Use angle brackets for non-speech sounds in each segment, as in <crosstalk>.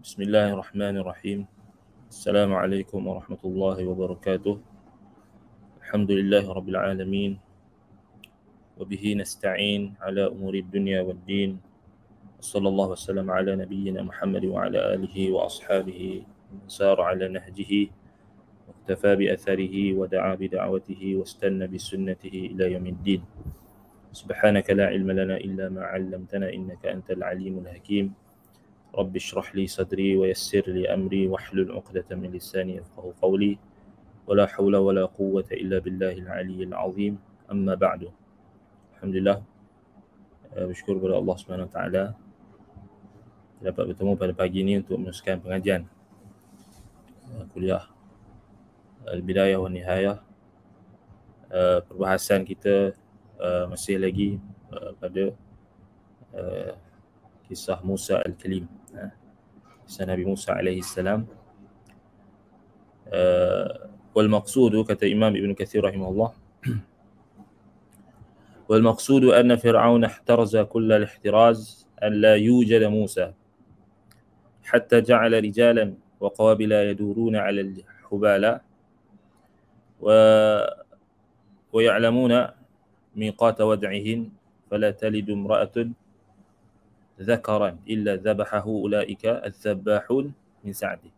بسم الله الرحمن الرحيم السلام عليكم ورحمة الله وبركاته الحمد لله رب العالمين وبه نستعين على أمور الدنيا والدين صلى الله وسلم على نبينا محمد وعلى آله وأصحابه من سار على نهجه واقتفى بأثره ودعا بدعوته واستنى بسنته إلى يوم الدين سبحانك لا علم لنا إلا ما علمتنا إنك أنت العليم الحكيم رب اشرح لي صدري ويسر لي أمري واحلل عقدة من لساني يفقه قولي ولا حول ولا قوة إلا بالله العلي العظيم أما بعد الحمد لله بشكر بلا الله سبحانه وتعالى dapat bertemu pada pagi ini untuk meneruskan pengajian ah, kuliah ah, Al-Bidayah wa Nihayah ah, perbahasan kita masih lagi pada kisah Musa Al-Kalim سنة موسى عليه السلام آه، والمقصود كتب الإمام ابن كثير رحمه الله <clears throat> والمقصود أن فرعون احترز كل الاحتراز أن لا يوجد موسى حتى جعل رجالا وقوابل يدورون على الحبالة و ويعلمون ميقات ودعهن فلا تلد امرأة ذكرا إلا ذبحه أولئك الذباحون من سعده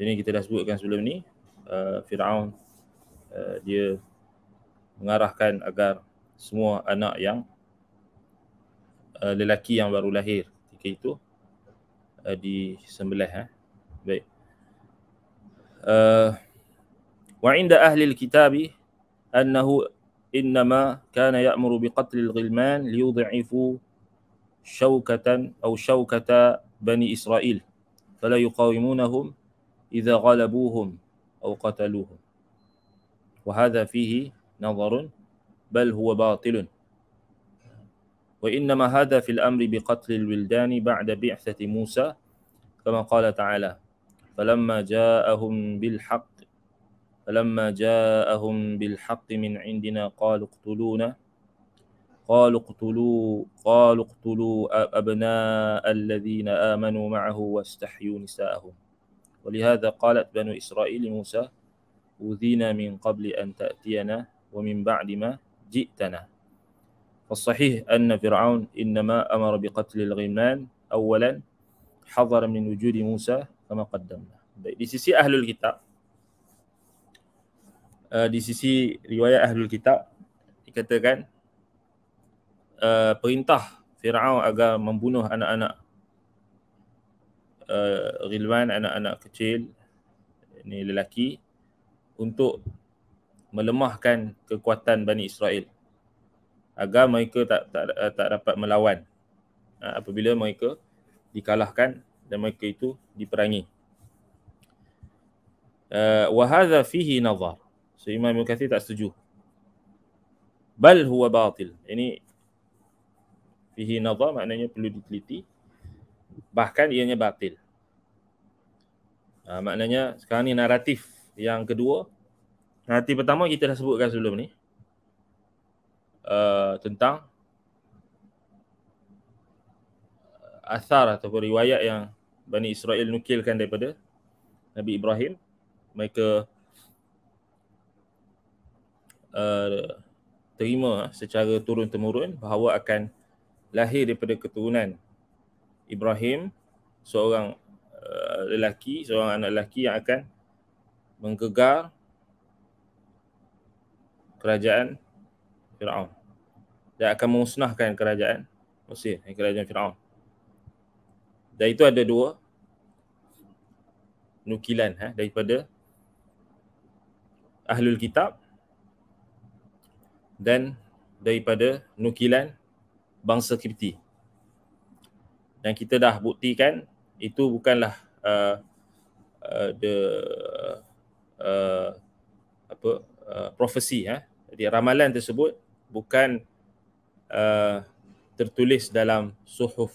Ini kita dah sebutkan sebelum ni uh, Fir'aun uh, dia mengarahkan agar semua anak yang uh, lelaki yang baru lahir ketika itu uh, disembelih eh. baik uh, wa inda ahli kitabi annahu innama kana ya'muru biqatl ghilman Liudha'ifu شوكة أو شوكة بني إسرائيل فلا يقاومونهم إذا غلبوهم أو قتلوهم وهذا فيه نظر بل هو باطل وإنما هذا في الأمر بقتل الولدان بعد بعثة موسى كما قال تعالى فلما جاءهم بالحق فلما جاءهم بالحق من عندنا قالوا اقتلونا قالوا اقتلوا قالوا اقتلوا أبناء الذين آمنوا معه واستحيوا نساءهم ولهذا قالت بنو إسرائيل لموسى أوذينا من قبل أن تأتينا ومن بعد ما جئتنا فالصحيح أن فرعون إنما أمر بقتل الغمان أولا حذر من وجود موسى كما قدمنا Baik, di sisi Ahlul Kitab, uh, di sisi riwayat Ahlul Kitab, dikatakan uh, perintah Firaun agar membunuh anak-anak uh, Ghilman, anak-anak kecil ini lelaki untuk melemahkan kekuatan Bani Israel agar mereka tak tak uh, tak dapat melawan uh, apabila mereka dikalahkan dan mereka itu diperangi. Uh, wa fihi nazar. So Imam al tak setuju. Bal huwa batil. Ini fihi nazar maknanya perlu diteliti bahkan ianya batil ha, maknanya sekarang ni naratif yang kedua naratif pertama kita dah sebutkan sebelum ni uh, tentang uh, asar atau riwayat yang Bani Israel nukilkan daripada Nabi Ibrahim mereka uh, terima secara turun-temurun bahawa akan lahir daripada keturunan Ibrahim seorang uh, lelaki seorang anak lelaki yang akan menggegar kerajaan Firaun dia akan memusnahkan kerajaan Mesir eh, kerajaan Firaun dan itu ada dua nukilan ha, daripada ahlul kitab dan daripada nukilan bangsa Kipti. Dan kita dah buktikan itu bukanlah uh, uh, the uh, apa uh, profesi ya. Ha? Jadi ramalan tersebut bukan uh, tertulis dalam suhuf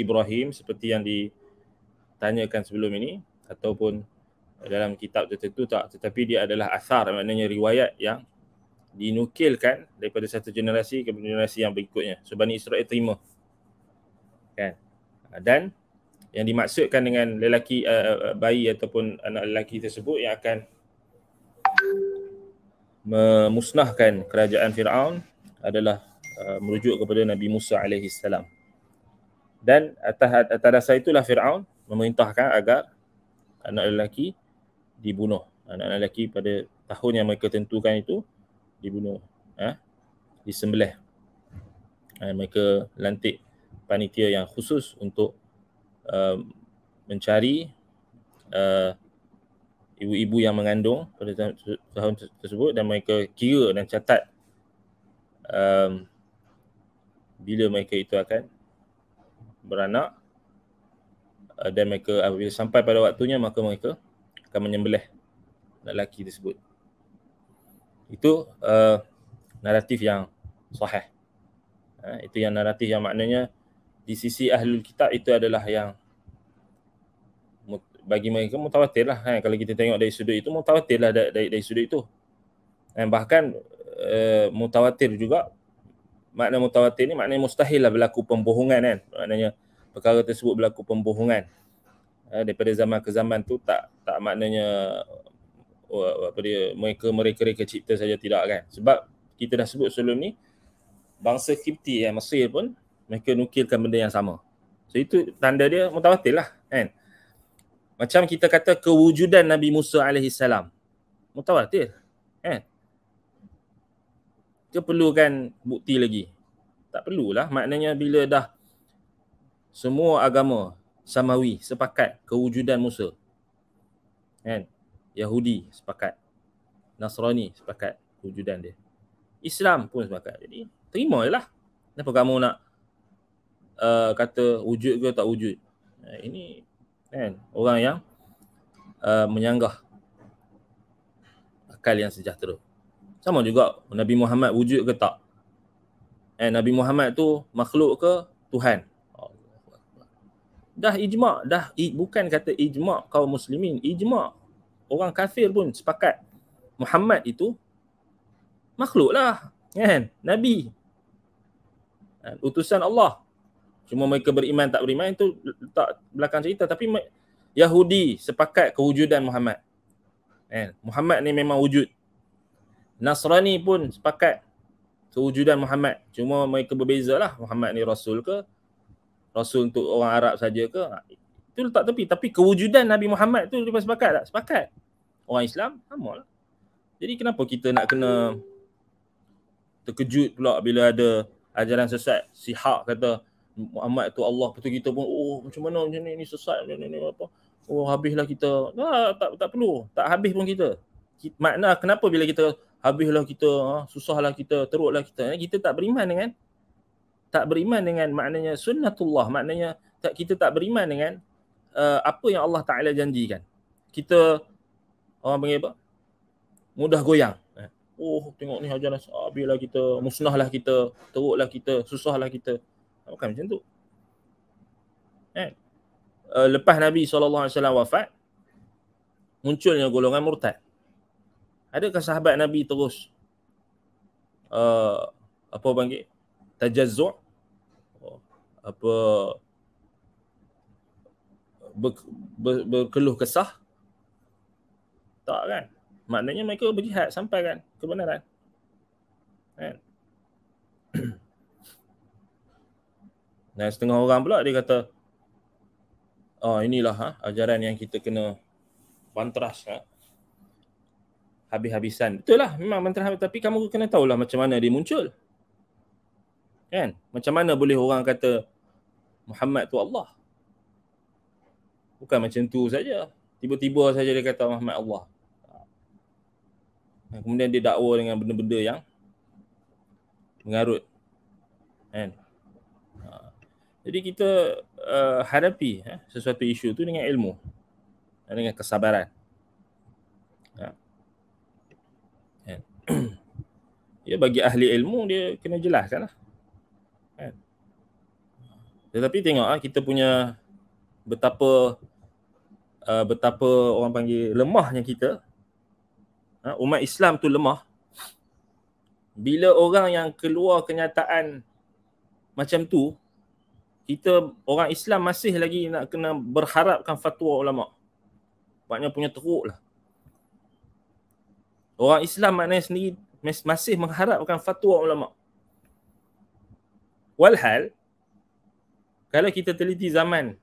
Ibrahim seperti yang ditanyakan sebelum ini ataupun dalam kitab tertentu tak tetapi dia adalah asar maknanya riwayat yang dinukilkan daripada satu generasi ke generasi yang berikutnya. So Bani Israel terima. Kan? Ha, dan yang dimaksudkan dengan lelaki uh, bayi ataupun anak lelaki tersebut yang akan memusnahkan kerajaan Firaun adalah uh, merujuk kepada Nabi Musa alaihi salam. Dan atas atas dasar itulah Firaun memerintahkan agar anak lelaki dibunuh. Anak lelaki pada tahun yang mereka tentukan itu dibunuh di ha? disembelih eh, mereka lantik panitia yang khusus untuk uh, mencari uh, ibu-ibu yang mengandung pada tahun tersebut dan mereka kira dan catat um, bila mereka itu akan beranak uh, dan mereka apabila sampai pada waktunya maka mereka akan menyembelih lelaki tersebut itu uh, naratif yang sahih. Ha, itu yang naratif yang maknanya di sisi ahli kitab itu adalah yang bagi mereka mutawatir lah. Ha, kalau kita tengok dari sudut itu mutawatir lah dari, dari, dari sudut itu. Ha, bahkan uh, mutawatir juga makna mutawatir ni maknanya mustahil lah berlaku pembohongan kan. Maknanya perkara tersebut berlaku pembohongan. Ha, daripada zaman ke zaman tu tak tak maknanya Oh, apa dia mereka mereka mereka cipta saja tidak kan sebab kita dah sebut sebelum ni bangsa Kipti yang Mesir pun mereka nukilkan benda yang sama so itu tanda dia mutawatir lah kan macam kita kata kewujudan Nabi Musa alaihi salam mutawatir kan kita perlukan bukti lagi tak perlulah maknanya bila dah semua agama samawi sepakat kewujudan Musa kan Yahudi sepakat. Nasrani sepakat wujudan dia. Islam pun sepakat. Jadi terima je lah. Kenapa kamu nak uh, kata wujud ke tak wujud? Uh, ini kan orang yang uh, menyanggah akal yang sejahtera. Sama juga Nabi Muhammad wujud ke tak? Eh, Nabi Muhammad tu makhluk ke Tuhan? Dah ijma' dah i- bukan kata ijma' kaum muslimin, ijma' orang kafir pun sepakat Muhammad itu makhluk lah kan nabi kan? utusan Allah cuma mereka beriman tak beriman itu tak belakang cerita tapi Yahudi sepakat kewujudan Muhammad kan Muhammad ni memang wujud Nasrani pun sepakat kewujudan Muhammad cuma mereka berbeza lah Muhammad ni rasul ke rasul untuk orang Arab saja ke itu letak tepi tapi kewujudan Nabi Muhammad tu mereka sepakat tak sepakat orang Islam amalah. Jadi kenapa kita nak kena terkejut pula bila ada ajaran sesat si hak kata Muhammad tu Allah betul kita pun oh macam mana macam ni ni sesat ni, ni, ni apa oh habislah kita nah, tak tak perlu tak habis pun kita makna kenapa bila kita habislah kita ha, susahlah kita teruklah kita eh, kita tak beriman dengan tak beriman dengan maknanya sunnatullah maknanya kita tak beriman dengan uh, apa yang Allah Taala janjikan kita orang panggil apa? Mudah goyang. Eh, oh, tengok ni hajar lah nasi. Lah lah ah, biarlah kita, musnahlah kita, teruklah kita, susahlah kita. Bukan macam tu. Eh? eh lepas Nabi SAW wafat, munculnya golongan murtad. Adakah sahabat Nabi terus uh, apa panggil? Tajazzu' oh, apa ber, ber, berkeluh kesah tak kan? Maknanya mereka berjihad sampai kan kebenaran. Kan? <clears throat> Dan setengah orang pula dia kata Oh inilah ha, ajaran yang kita kena Bantras ha? Habis-habisan Betul lah memang bantras Tapi kamu kena tahulah macam mana dia muncul Kan Macam mana boleh orang kata Muhammad tu Allah Bukan macam tu saja Tiba-tiba saja dia kata Muhammad Allah Kan? kemudian dia dakwa dengan benda-benda yang mengarut kan ha. jadi kita uh, hadapi eh, sesuatu isu tu dengan ilmu dengan kesabaran ya. ya <clears throat> bagi ahli ilmu dia kena jelaskan lah. kan tetapi tengok ah kita punya betapa uh, betapa orang panggil lemahnya kita Ha, umat Islam tu lemah bila orang yang keluar kenyataan macam tu kita orang Islam masih lagi nak kena berharapkan fatwa ulama maknanya punya teruk lah orang Islam maknanya sendiri masih mengharapkan fatwa ulama walhal kalau kita teliti zaman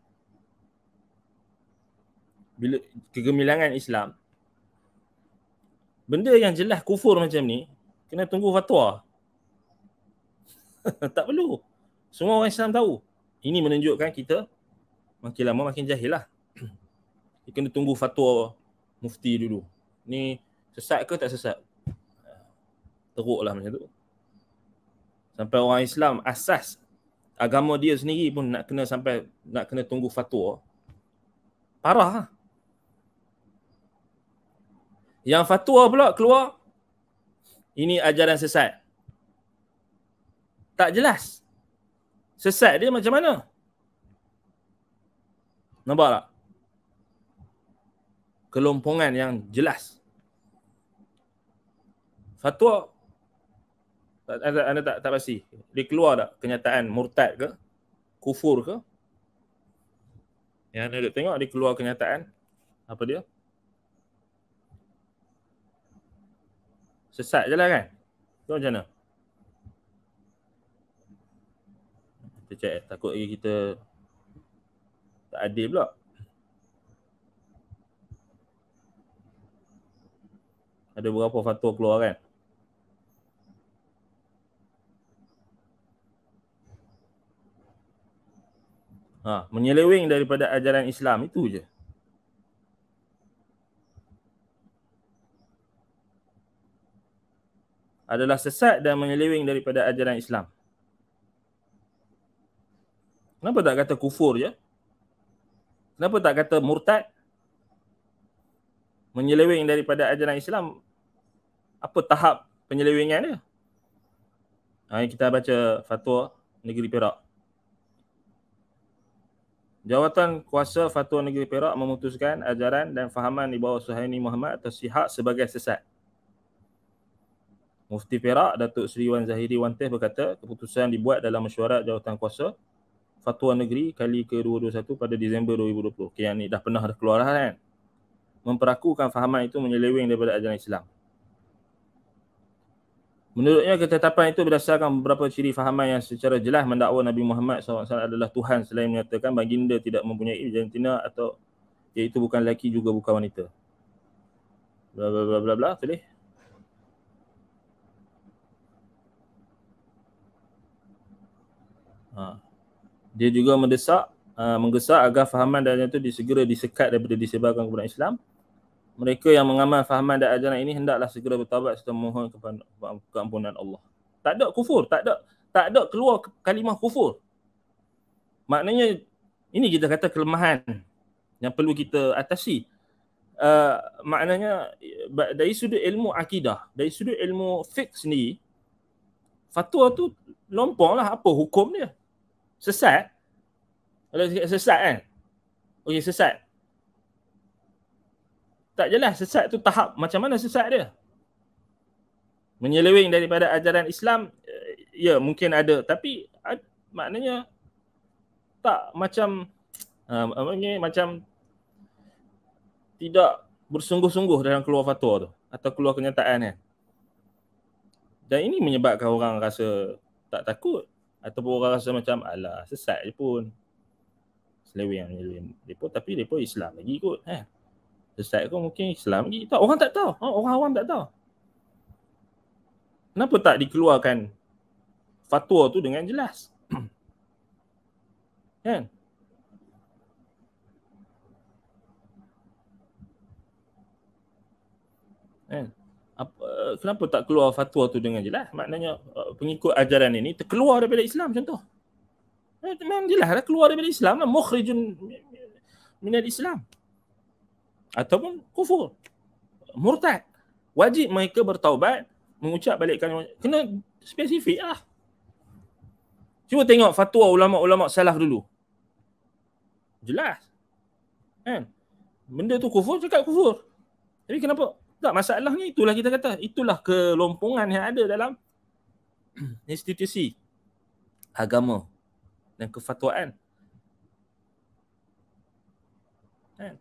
bila kegemilangan Islam benda yang jelas kufur macam ni kena tunggu fatwa <laughs> tak perlu semua orang Islam tahu ini menunjukkan kita makin lama makin jahil lah dia <clears throat> kena tunggu fatwa mufti dulu ni sesat ke tak sesat teruk lah macam tu sampai orang Islam asas agama dia sendiri pun nak kena sampai nak kena tunggu fatwa parah lah yang fatwa pula keluar ini ajaran sesat. Tak jelas. Sesat dia macam mana? Nampak tak? Kelompongan yang jelas. Fatwa tak, anda, anda tak tak pasti. Dia keluar tak kenyataan murtad ke? Kufur ke? Yang anda tengok dia keluar kenyataan apa dia? Sesat je lah kan. Tu macam mana? Kita check eh. Takut lagi kita tak adil pula. Ada berapa fatwa keluar kan? Ha, menyeleweng daripada ajaran Islam itu je. adalah sesat dan menyeleweng daripada ajaran Islam. Kenapa tak kata kufur je? Ya? Kenapa tak kata murtad? Menyeleweng daripada ajaran Islam. Apa tahap penyelewengan dia? Ha, kita baca fatwa negeri Perak. Jawatan kuasa fatwa negeri Perak memutuskan ajaran dan fahaman di bawah Suhaini Muhammad atau Sihak sebagai sesat. Mufti Perak Datuk Seri Wan Zahiri Wan Teh berkata keputusan dibuat dalam mesyuarat jawatan kuasa Fatwa Negeri kali ke-221 pada Disember 2020. Okay, yang ni dah pernah ada keluar kan. Memperakukan fahaman itu menyeleweng daripada ajaran Islam. Menurutnya ketetapan itu berdasarkan beberapa ciri fahaman yang secara jelas mendakwa Nabi Muhammad SAW adalah Tuhan selain menyatakan baginda tidak mempunyai jantina atau iaitu bukan lelaki juga bukan wanita. Blah blah blah blah, bla, bla. Ha. Dia juga mendesak, uh, menggesak agar fahaman dan ajaran itu disegera disekat daripada disebarkan kepada Islam. Mereka yang mengamal fahaman dan ajaran ini hendaklah segera bertawab serta mohon keampunan Allah. Tak ada kufur, tak ada tak ada keluar kalimah kufur. Maknanya ini kita kata kelemahan yang perlu kita atasi. Uh, maknanya dari sudut ilmu akidah, dari sudut ilmu fiqh sendiri, fatwa tu lompong lah apa hukum dia sesat kalau sikit sesat kan okey oh, ya, sesat tak jelas sesat tu tahap macam mana sesat dia menyeleweng daripada ajaran Islam eh, ya mungkin ada tapi maknanya tak macam ah, apa uh, macam tidak bersungguh-sungguh dalam keluar fatwa tu atau keluar kenyataan kan dan ini menyebabkan orang rasa tak takut ataupun orang rasa macam alah sesat je pun selewing yang selewing depa tapi depa Islam lagi kot eh. sesat kau mungkin Islam lagi tak orang tak tahu ha, orang awam tak tahu kenapa tak dikeluarkan fatwa tu dengan jelas <clears throat> kan kan apa, eh, kenapa tak keluar fatwa tu dengan jelas? Maknanya eh, pengikut ajaran ini terkeluar daripada Islam contoh. Eh, memang jelas lah keluar daripada Islam lah. Mukhrijun minat Islam. Ataupun kufur. Murtad. Wajib mereka bertaubat mengucap balikkan. Kena spesifik lah. cuba tengok fatwa ulama-ulama salaf dulu. Jelas. Kan? Benda tu kufur, cakap kufur. Tapi kenapa? Tak masalahnya itulah kita kata. Itulah kelompongan yang ada dalam <clears throat> institusi agama dan kefatwaan. Kan?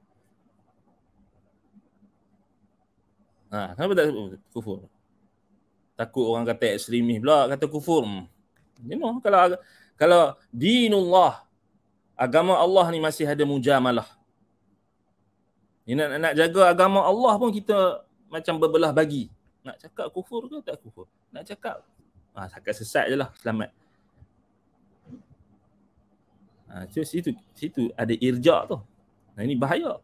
Ha, kenapa tak kufur? Takut orang kata ekstremis pula kata kufur. You hmm. know, kalau kalau dinullah agama Allah ni masih ada mujamalah. Ni nak, nak jaga agama Allah pun kita macam berbelah bagi. Nak cakap kufur ke tak kufur? Nak cakap ah cakap sesat je lah selamat. Ah, ha, situ, situ ada irja' tu. Nah, ini bahaya.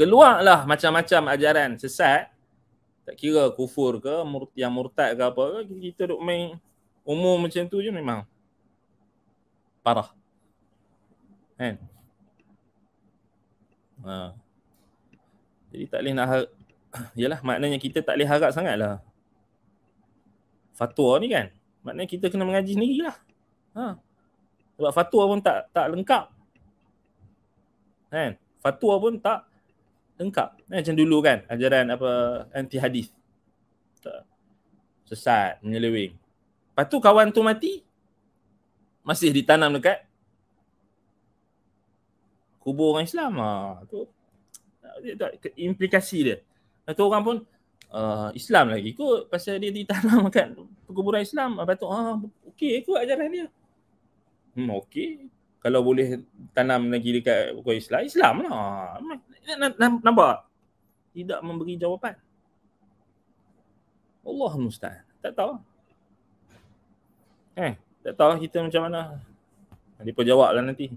Keluarlah macam-macam ajaran sesat. Tak kira kufur ke, yang murtad ke apa ke. Kita, kita duk main umum macam tu je memang. Parah. Kan? Eh? Ha. Jadi tak boleh nak har- <coughs> Yalah maknanya kita tak boleh harap sangatlah Fatwa ni kan Maknanya kita kena mengaji sendiri lah ha. Sebab fatwa pun tak tak lengkap Kan Fatwa pun tak lengkap kan? Macam dulu kan Ajaran apa anti hadis Sesat Menyelewing Lepas tu kawan tu mati Masih ditanam dekat kubur orang Islam ha, tu implikasi dia satu orang pun uh, Islam lagi kot pasal dia ditanam <laughs> kat perkuburan Islam apa tu ah okey kot ajaran dia hmm okey kalau boleh tanam lagi dekat perkuburan Islam Islam lah ah, nampak tidak memberi jawapan Allah mustahil tak tahu eh tak tahu lah kita macam mana dia pun jawab lah nanti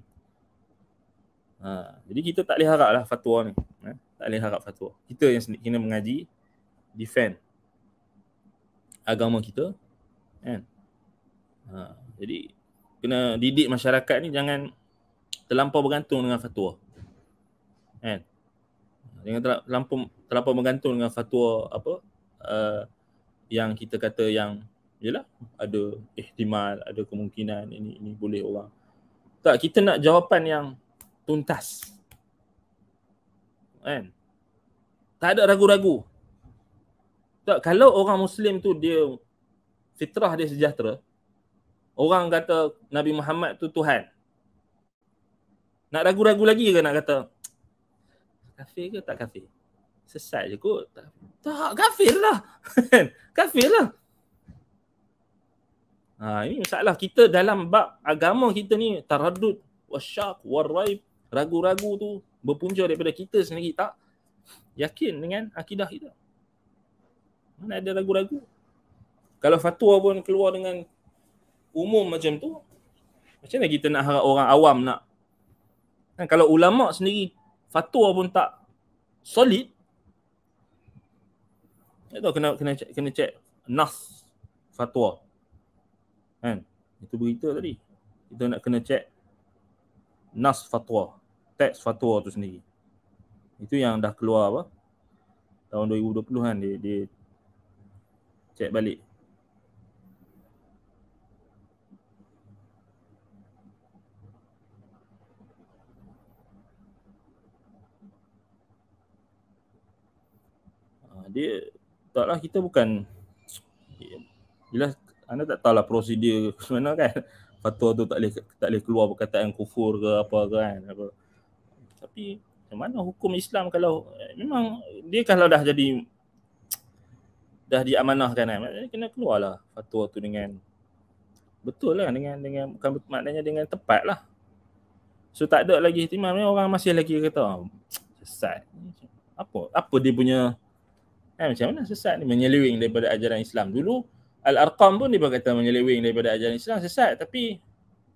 Ha, jadi kita tak boleh harap lah fatwa ni. Ha, tak boleh harap fatwa. Kita yang kena mengaji, defend agama kita. Kan? Ha, jadi kena didik masyarakat ni jangan terlampau bergantung dengan fatwa. Kan? Jangan terlampau, terlampau bergantung dengan fatwa apa uh, yang kita kata yang Yalah, ada ihtimal, ada kemungkinan ini ini boleh orang. Tak, kita nak jawapan yang tuntas. Kan? Tak ada ragu-ragu. Tak, kalau orang Muslim tu dia fitrah dia sejahtera, orang kata Nabi Muhammad tu Tuhan. Nak ragu-ragu lagi ke nak kata kafir ke tak kafir? Sesat je kot. Tak, tak kafir lah. <laughs> Kan? kafir lah. Ha, ini masalah kita dalam bab agama kita ni taradud wasyak waraib ragu-ragu tu berpunca daripada kita sendiri tak yakin dengan akidah kita. Mana ada ragu-ragu? Kalau fatwa pun keluar dengan umum macam tu, macam mana kita nak harap orang awam nak? Dan kalau ulama sendiri fatwa pun tak solid, tak tahu kena kena cek, kena cek nas fatwa. Kan? Itu berita tadi. Kita nak kena cek nas fatwa teks fatwa tu sendiri. Itu yang dah keluar apa? Tahun 2020 kan dia dia check balik. Ah, dia taklah kita bukan jelas anda tak tahulah prosedur ke <laughs> mana kan fatwa tu tak boleh tak boleh keluar perkataan kufur ke apa ke kan apa tapi mana hukum Islam kalau eh, memang dia kalau dah jadi dah diamanahkan kan maknanya kena keluarlah fatwa tu dengan betul lah dengan dengan bukan maknanya dengan tepat lah so tak ada lagi ihtimam ni orang masih lagi kata oh, sesat apa apa dia punya eh, macam mana sesat ni menyeliwing daripada ajaran Islam dulu Al-Arqam pun dia kata menyeliwing daripada ajaran Islam sesat tapi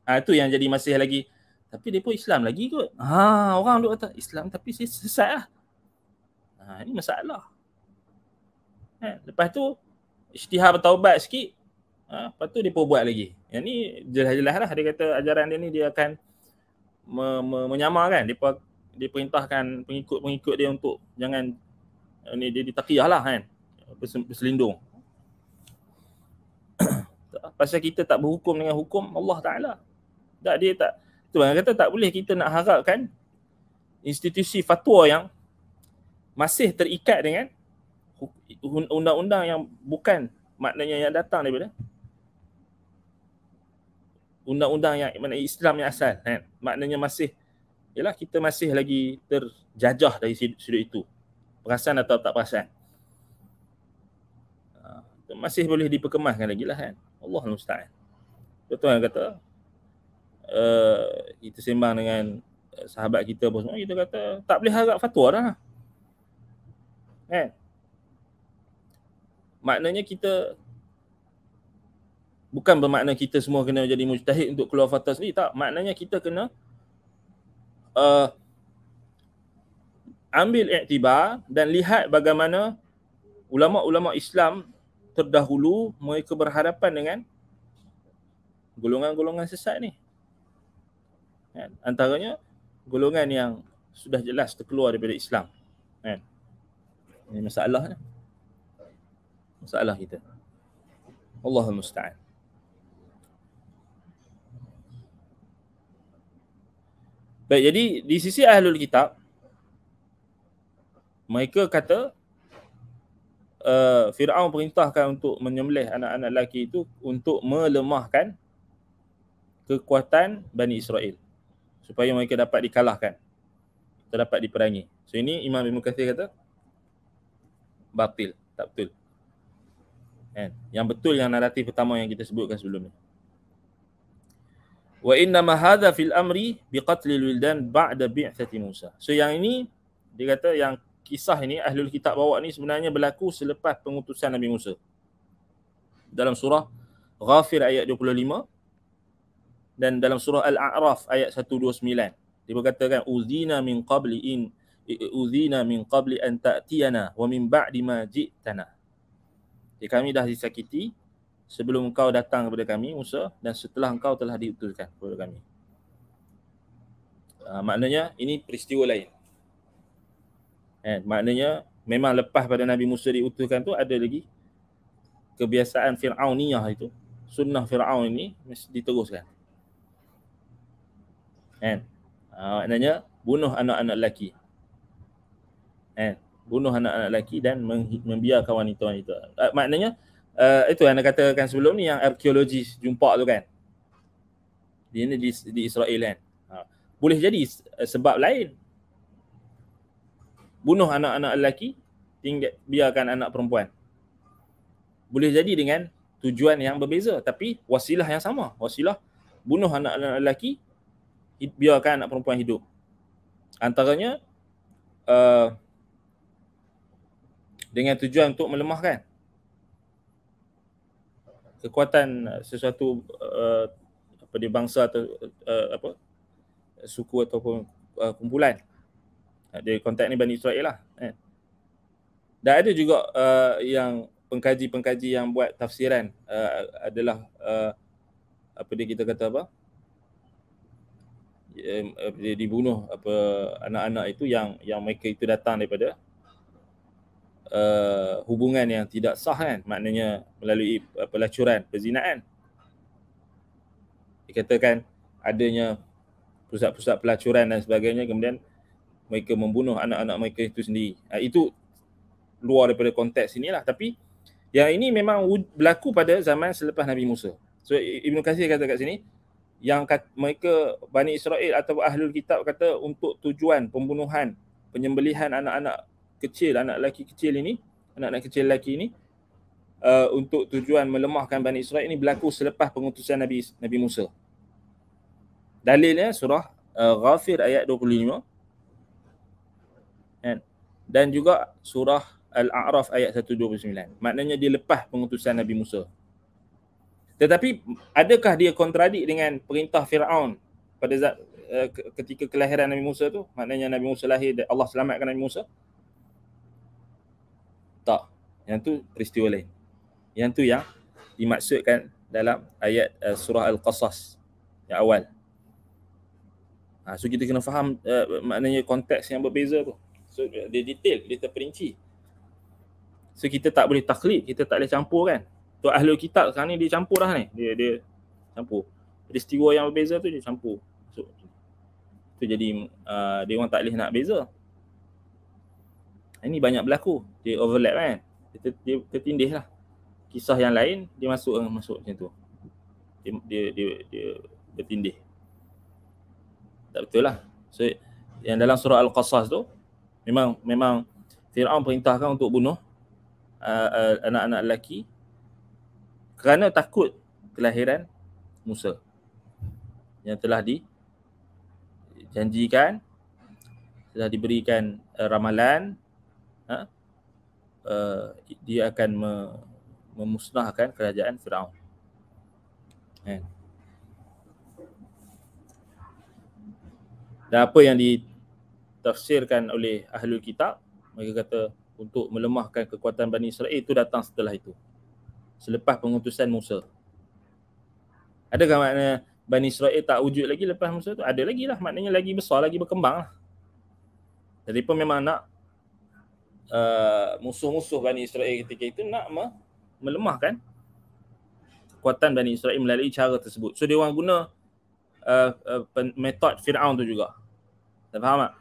ah ha, tu yang jadi masih lagi tapi dia pun Islam lagi kot. Ha, orang duk kata Islam tapi saya sesat lah. Ha, ini masalah. Ha, lepas tu, isytihar bertaubat sikit. Ha, lepas tu dia pun buat lagi. Yang ni jelas-jelas lah. Dia kata ajaran dia ni dia akan me- me- menyamarkan. Dia, dia perintahkan pengikut-pengikut dia untuk jangan eh, ni dia ditakiyah lah kan. Bers- berselindung. <coughs> Pasal kita tak berhukum dengan hukum Allah Ta'ala. Tak, dia tak sebab dia kata tak boleh kita nak harapkan institusi fatwa yang masih terikat dengan undang-undang yang bukan maknanya yang datang daripada undang-undang yang mana Islam yang asal kan maknanya masih ialah kita masih lagi terjajah dari sudut itu perasan atau tak perasan ah, masih boleh diperkemaskan lagi lah kan Allah Al-Musta'an Tuan-tuan kata kita eh, sembang dengan eh, sahabat kita pun semua kita kata tak boleh harap fatwa dah lah. Kan? Maknanya kita bukan bermakna kita semua kena jadi mujtahid untuk keluar fatwa sendiri tak. Maknanya kita kena uh, ambil iktibar dan lihat bagaimana ulama-ulama Islam terdahulu mereka berhadapan dengan golongan-golongan sesat ni kan? antaranya golongan yang sudah jelas terkeluar daripada Islam kan ini masalahnya masalah kita Allahu musta'an Baik, jadi di sisi Ahlul Kitab mereka kata uh, Fir'aun perintahkan untuk menyembelih anak-anak lelaki itu untuk melemahkan kekuatan Bani Israel supaya mereka dapat dikalahkan atau dapat diperangi. So ini Imam Ibn Kathir kata batil, tak betul. Kan? Yang betul yang naratif pertama yang kita sebutkan sebelum ni. Wa inna ma hadha fil amri bi qatl al wildan ba'da bi'thati Musa. So yang ini dia kata yang kisah ini ahlul kitab bawa ni sebenarnya berlaku selepas pengutusan Nabi Musa. Dalam surah Ghafir ayat dan dalam surah al-a'raf ayat 129 dia berkatakan uzina min qabli in uzina min qabli an ta'tiyana wa min ba'di ma ji'tana jadi kami dah disakiti sebelum kau datang kepada kami Musa dan setelah kau telah diutuskan kepada kami uh, maknanya ini peristiwa lain And, eh, maknanya memang lepas pada Nabi Musa diutuskan tu ada lagi kebiasaan Fir'auniyah itu sunnah Fir'aun ini mesti diteruskan Kan? Ha, maknanya bunuh anak-anak lelaki. Kan? Bunuh anak-anak lelaki dan membiarkan wanita-wanita. Ah, maknanya uh, itu yang anda katakan sebelum ni yang arkeologi jumpa tu kan. Di ini di, di Israel kan. Ha, boleh jadi sebab lain. Bunuh anak-anak lelaki tinggal biarkan anak perempuan. Boleh jadi dengan tujuan yang berbeza tapi wasilah yang sama. Wasilah bunuh anak-anak lelaki biarkan anak perempuan hidup. Antaranya uh, dengan tujuan untuk melemahkan kekuatan uh, sesuatu uh, apa di bangsa atau uh, apa suku atau uh, kumpulan. Uh, di kontak ni Bani Israel lah. Eh. Dan ada juga uh, yang pengkaji-pengkaji yang buat tafsiran uh, adalah uh, apa dia kita kata apa? eh, dia dibunuh apa anak-anak itu yang yang mereka itu datang daripada uh, hubungan yang tidak sah kan maknanya melalui pelacuran perzinaan dikatakan adanya pusat-pusat pelacuran dan sebagainya kemudian mereka membunuh anak-anak mereka itu sendiri uh, itu luar daripada konteks inilah tapi yang ini memang berlaku pada zaman selepas Nabi Musa. So Ibnu Katsir kata kat sini, yang kata, mereka Bani Israel atau Ahlul Kitab kata untuk tujuan pembunuhan penyembelihan anak-anak kecil, anak lelaki kecil ini, anak-anak kecil lelaki ini uh, untuk tujuan melemahkan Bani Israel ini berlaku selepas pengutusan Nabi Nabi Musa. Dalilnya surah uh, Ghafir ayat 25 kan? dan juga surah Al-A'raf ayat 129. Maknanya lepas pengutusan Nabi Musa. Tetapi adakah dia kontradik dengan perintah Firaun pada uh, ketika kelahiran Nabi Musa tu? Maknanya Nabi Musa lahir dan Allah selamatkan Nabi Musa? Tak. Yang tu peristiwa lain. Yang tu yang dimaksudkan dalam ayat uh, surah Al-Qasas yang awal. Ha, so kita kena faham uh, maknanya konteks yang berbeza tu. So dia detail, dia terperinci. So kita tak boleh taklid, kita tak boleh campur kan tu ahli kitab sekarang ni dia campur dah ni dia dia campur peristiwa yang berbeza tu dia campur so, tu jadi uh, dia orang tak boleh nak beza ini banyak berlaku dia overlap kan dia, dia tertindih lah kisah yang lain dia masuk eh, masuk macam tu dia dia dia, dia bertindih tak betul lah so yang dalam surah al-qasas tu memang memang Firaun perintahkan untuk bunuh uh, uh, anak-anak lelaki kerana takut kelahiran Musa yang telah dijanjikan telah diberikan uh, ramalan ha? uh, dia akan me- memusnahkan kerajaan Firaun. Ha? Dan apa yang ditafsirkan oleh ahli kitab mereka kata untuk melemahkan kekuatan Bani Israel itu datang setelah itu selepas pengutusan Musa. Adakah makna Bani Israel tak wujud lagi lepas Musa tu? Ada lagi lah. Maknanya lagi besar, lagi berkembang lah. Jadi pun memang nak uh, musuh-musuh Bani Israel ketika itu nak me- melemahkan kekuatan Bani Israel melalui cara tersebut. So dia orang guna uh, uh, metod Fir'aun tu juga. Tak faham tak?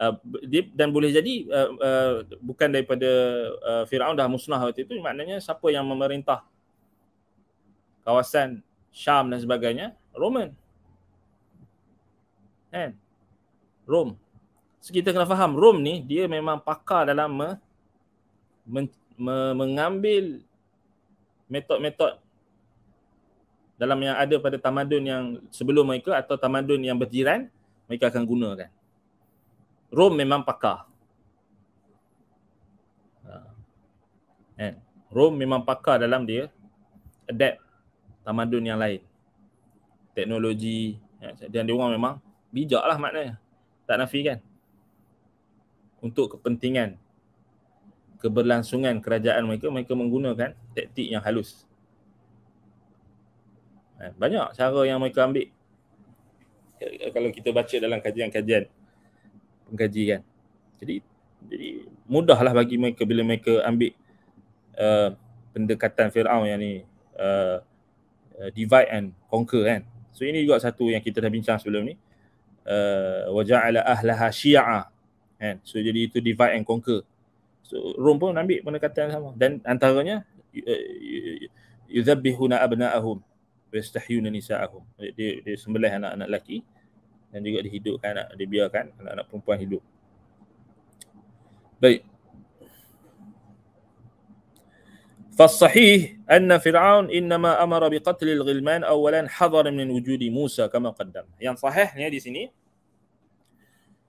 uh, dia, dan boleh jadi uh, uh, bukan daripada uh, Firaun dah musnah waktu itu maknanya siapa yang memerintah kawasan Syam dan sebagainya Roman kan Rom so, kita kena faham Rom ni dia memang pakar dalam me, men, me, mengambil metod-metod dalam yang ada pada tamadun yang sebelum mereka atau tamadun yang berjiran mereka akan gunakan Rom memang pakar. Ha. And Rom memang pakar dalam dia adapt tamadun yang lain. Teknologi ya, dan dia orang memang bijak lah maknanya. Tak nafi kan? Untuk kepentingan keberlangsungan kerajaan mereka, mereka menggunakan taktik yang halus. Ha, banyak cara yang mereka ambil. Ya, kalau kita baca dalam kajian-kajian penggaji kan. Jadi jadi mudahlah bagi mereka bila mereka ambil uh, pendekatan Firaun yang ni uh, uh, divide and conquer kan. So ini juga satu yang kita dah bincang sebelum ni. Wa uh, ja'ala ahlaha syi'a. Kan? So jadi itu divide and conquer. So Rom pun ambil pendekatan yang sama dan antaranya uh, yuzabbihuna abna'ahum wa yastahyuna nisa'ahum. Dia dia sembelih anak-anak lelaki dan juga dihidupkan anak dibiarkan anak-anak perempuan hidup. Baik. Fir'aun, أن فرعون إنما أمر بقتل الغلمان أولا حذرا من وجود Musa, kama qaddam. Yang sahihnya di sini,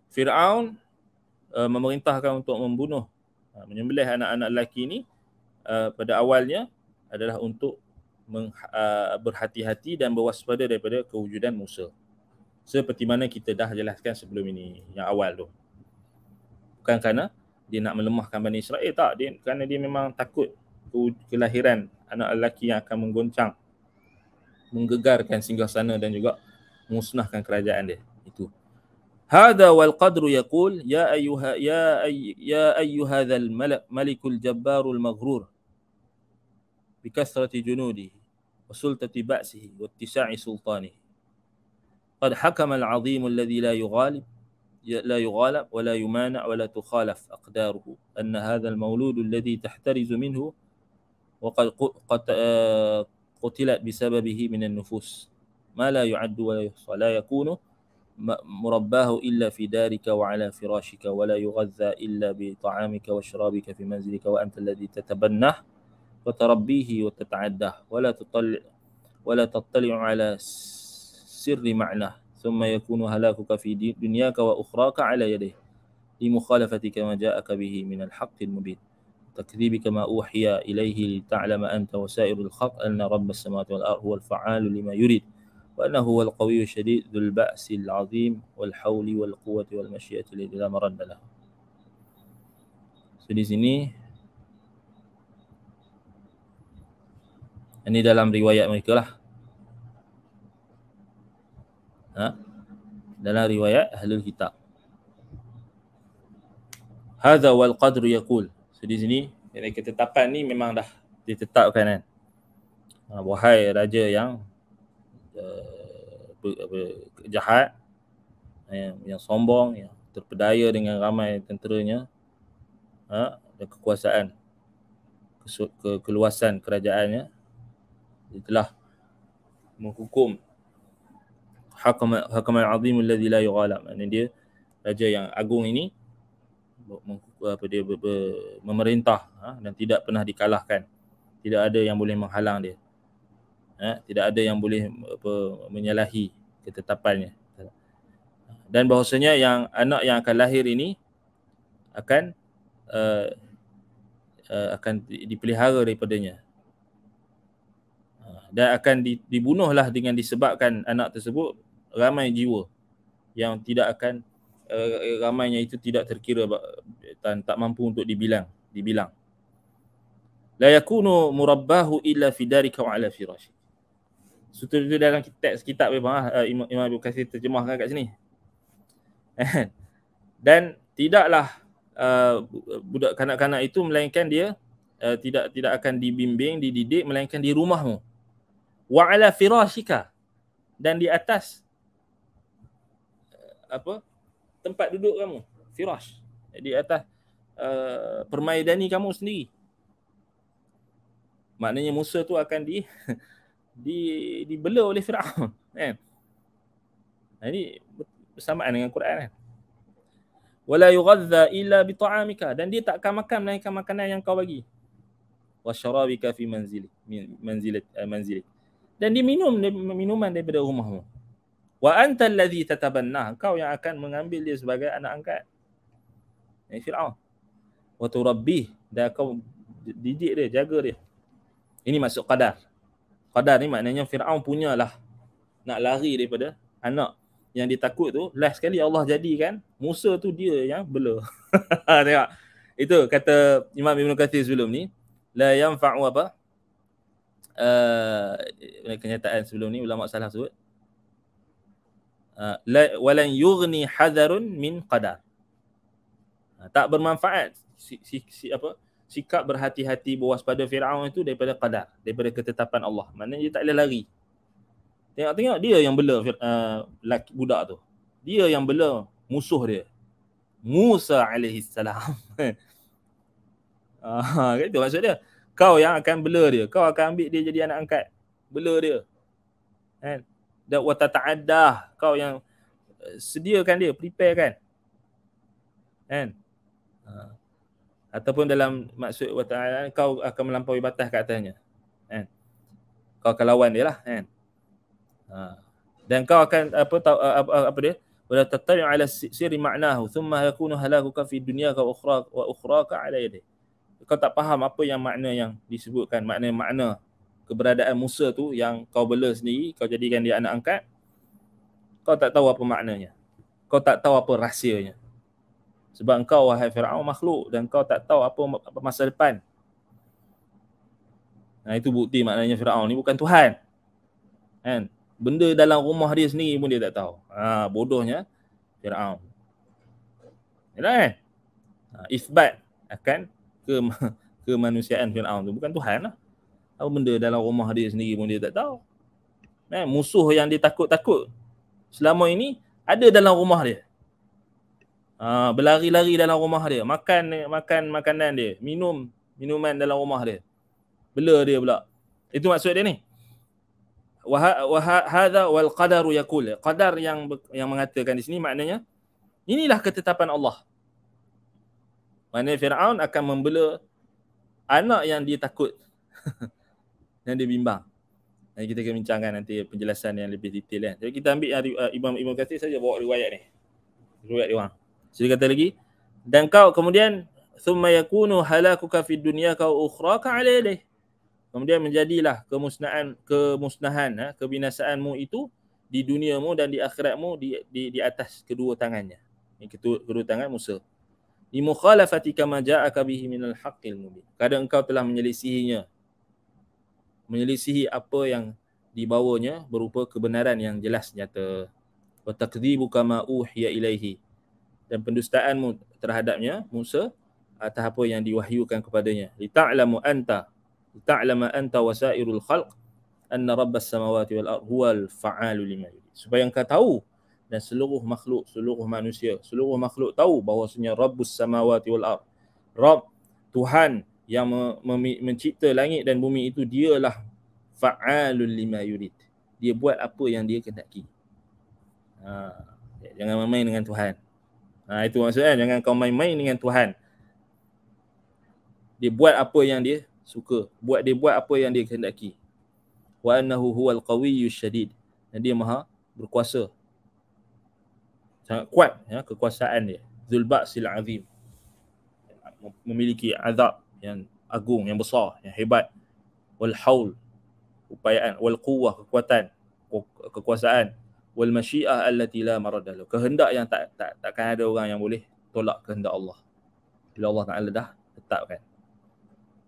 Fir'aun uh, memerintahkan untuk membunuh, uh, menyembelih anak-anak lelaki ini uh, pada awalnya adalah untuk uh, berhati-hati dan berwaspada daripada kewujudan Musa seperti mana kita dah jelaskan sebelum ini yang awal tu bukan kerana dia nak melemahkan Bani Israel tak dia kerana dia memang takut ke- kelahiran anak lelaki yang akan menggoncang menggegarkan singgah sana dan juga musnahkan kerajaan dia itu هذا والقدر يقول يا أيها يا أي يا أيها ذا الملك ملك الجبار المغرور بكثرة جنوده وسلطة بأسه واتساع سلطانه قد حكم العظيم الذي لا يغالب لا يغالب ولا يمانع ولا تخالف أقداره أن هذا المولود الذي تحترز منه وقد قتلت بسببه من النفوس ما لا يعد ولا يحصى لا يكون مرباه إلا في دارك وعلى فراشك ولا يغذى إلا بطعامك وشرابك في منزلك وأنت الذي تتبناه وتربيه وتتعداه ولا تطلع ولا تطلع على السر معناه ثم يكون هلاكك في دنياك وأخراك على يديه لمخالفتك ما جاءك به من الحق المبين تكذيبك ما أوحي إليه لتعلم أنت وسائر الخلق أن رب السماوات والأرض هو الفعال لما يريد وأنه هو القوي الشديد ذو البأس العظيم والحول والقوة والمشيئة الذي لا مرد له. So di sini ini dalam riwayat mereka lah ha? dalam riwayat ahlul kitab hadha wal qadr yaqul so di sini dari ketetapan ni memang dah ditetapkan kan ha, wahai raja yang uh, apa, jahat yang, yang sombong yang terpedaya dengan ramai tenteranya ha, dan kekuasaan ke, keluasan kerajaannya dia telah menghukum hakama hakama azim allazi la yughalam maknanya dia raja yang agung ini apa dia be, be, memerintah ha, dan tidak pernah dikalahkan tidak ada yang boleh menghalang dia ha, tidak ada yang boleh apa, menyalahi ketetapannya dan bahasanya yang anak yang akan lahir ini akan uh, uh, akan dipelihara daripadanya ha, dan akan dibunuhlah dengan disebabkan anak tersebut ramai jiwa yang tidak akan uh, ramainya itu tidak terkira dan tak mampu untuk dibilang dibilang la yakunu murabbahu illa fi darika wa ala firashi Sutur itu dalam teks kitab memang uh, Imam Ibn Qasir terjemahkan kat sini <laughs> dan tidaklah uh, budak kanak-kanak itu melainkan dia uh, tidak tidak akan dibimbing dididik melainkan di rumahmu wa ala firashika dan di atas apa tempat duduk kamu firas di atas uh, permaidani kamu sendiri maknanya Musa tu akan di <laughs> di dibela oleh Firaun kan jadi bersamaan dengan Quran kan wala yughadha illa bi ta'amika dan dia tak akan makan melainkan makanan yang kau bagi wa syarabika fi manzili manzili manzili eh, dan diminum minuman daripada rumahmu wa anta allazi tatabanna kau yang akan mengambil dia sebagai anak angkat ni fir'aun wa turabbi dan kau didik dia jaga dia ini masuk qadar qadar ni maknanya fir'aun punyalah nak lari daripada anak yang ditakut tu last sekali Allah jadikan Musa tu dia yang bela <laughs> tengok itu kata Imam Ibn Katsir sebelum ni la yanfa'u apa uh, kenyataan sebelum ni ulama salah sebut Ah, walan yughni hadarun min qadar ah, tak bermanfaat si, si, si, apa sikap berhati-hati berwaspada Firaun itu daripada qadar daripada ketetapan Allah maknanya dia tak boleh lari tengok tengok dia yang bela uh, laki, budak tu dia yang bela musuh dia Musa alaihi salam ha <laughs> itu maksud dia kau yang akan bela dia kau akan ambil dia jadi anak angkat bela dia eh? dan wa tata'addah kau yang eh, sediakan dia prepare kan kan ha. ataupun dalam maksud wa ta'ala kau akan melampaui batas kat atasnya kan kau akan lawan dia lah kan ha dan kau akan apa tahu, eh, apa, eh, apa dia wala tatari ala sirri ma'nahu thumma yakunu halakuka fi dunya ka ukhra wa ukhra ka ala yadi kau tak faham apa yang makna yang disebutkan makna makna keberadaan Musa tu yang kau bela sendiri, kau jadikan dia anak angkat, kau tak tahu apa maknanya. Kau tak tahu apa rahsianya. Sebab kau wahai Fir'aun makhluk dan kau tak tahu apa, apa masa depan. Nah itu bukti maknanya Fir'aun ni bukan Tuhan. Kan? Benda dalam rumah dia sendiri pun dia tak tahu. Ha, bodohnya Fir'aun. Yalah kan? Ha, isbat akan ke <laughs> kemanusiaan Fir'aun tu bukan Tuhan lah apa benda dalam rumah dia sendiri pun dia tak tahu. Eh, musuh yang dia takut-takut selama ini ada dalam rumah dia. Ha, berlari-lari dalam rumah dia, makan makan makanan dia, minum minuman dalam rumah dia. Bela dia pula. Itu maksud dia ni. Wa wa hadha wal qadaru yaqul. Qadar yang yang mengatakan di sini maknanya inilah ketetapan Allah. Maknanya Firaun akan membela anak yang dia takut. <laughs> dan dia bimbang. Dan kita akan bincangkan nanti penjelasan yang lebih detail kan. Jadi kita ambil uh, Imam Imam Katsir saja bawa riwayat ni. Riwayat dia orang. Jadi so, kata lagi dan kau kemudian thumma yakunu halakuka fid dunya ka ukhraka ala Kemudian menjadilah kemusnahan kemusnahan ha, kebinasaanmu itu di duniamu dan di akhiratmu di di, di atas kedua tangannya. Ini kedua, kedua tangan Musa. Di mukhalafati kama ja'aka bihi minal haqqil mubin. Kadang engkau telah menyelisihinya menyelisihi apa yang dibawanya berupa kebenaran yang jelas nyata wa takdhibu kama uhiya ilaihi dan pendustaanmu terhadapnya Musa atas apa yang diwahyukan kepadanya li ta'lamu anta li ta'lama anta wasairul khalq anna rabbas samawati wal ardh huwal fa'alu lima yurid supaya engkau tahu dan seluruh makhluk seluruh manusia seluruh makhluk tahu bahawasanya rabbus samawati wal ardh rabb tuhan yang me- me- mencipta langit dan bumi itu dialah fa'alul lima yurid. Dia buat apa yang dia kehendaki. Ha, jangan main dengan Tuhan. Ha, itu maksudnya eh, jangan kau main-main dengan Tuhan. Dia buat apa yang dia suka, buat dia buat apa yang dia kehendaki. Wa annahu huwal qawiyyus syadid. dia maha berkuasa. Sangat kuat ya kekuasaan dia. Zulba'sil azim. Memiliki azab yang agung, yang besar, yang hebat. Wal haul upayaan, wal quwwah kekuatan, kekuasaan, wal masyiah allati la maradalu. Kehendak yang tak tak takkan ada orang yang boleh tolak kehendak Allah. Bila Allah Taala dah tetapkan.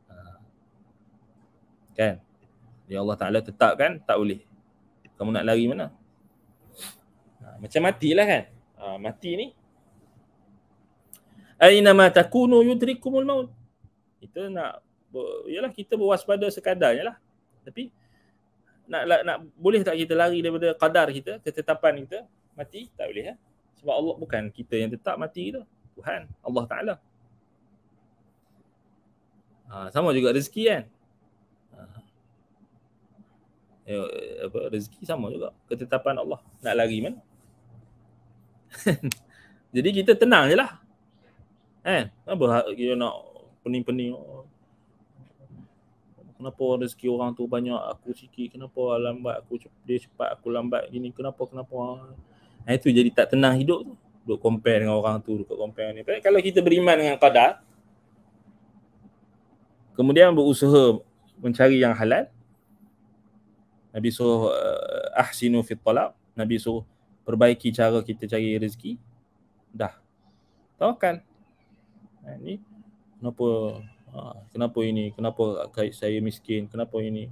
Ha. Kan? Bila Allah Taala tetapkan, tak boleh. Kamu nak lari mana? Ha, macam matilah kan? Ha, mati ni Aina ma takunu yudrikumul maut kita nak ialah kita berwaspada sekadarnya lah tapi nak, nak nak boleh tak kita lari daripada qadar kita ketetapan kita mati tak boleh ya sebab Allah bukan kita yang tetap mati kita Tuhan Allah Taala ha, sama juga rezeki kan ha. Yo, eh, apa, rezeki sama juga ketetapan Allah nak lari mana <laughs> jadi kita tenang je lah Eh, apa you nak know, pening-pening oh. kenapa rezeki orang tu banyak aku sikit kenapa lambat aku cepat dia cepat aku lambat gini kenapa kenapa ha eh, itu jadi tak tenang hidup tu duk compare dengan orang tu duk compare dengan ni Tapi kalau kita beriman dengan kadar, kemudian berusaha mencari yang halal Nabi suruh uh, ahsinu fit talab Nabi suruh perbaiki cara kita cari rezeki dah tahu kan ini eh, kenapa ha, kenapa ini kenapa saya miskin kenapa ini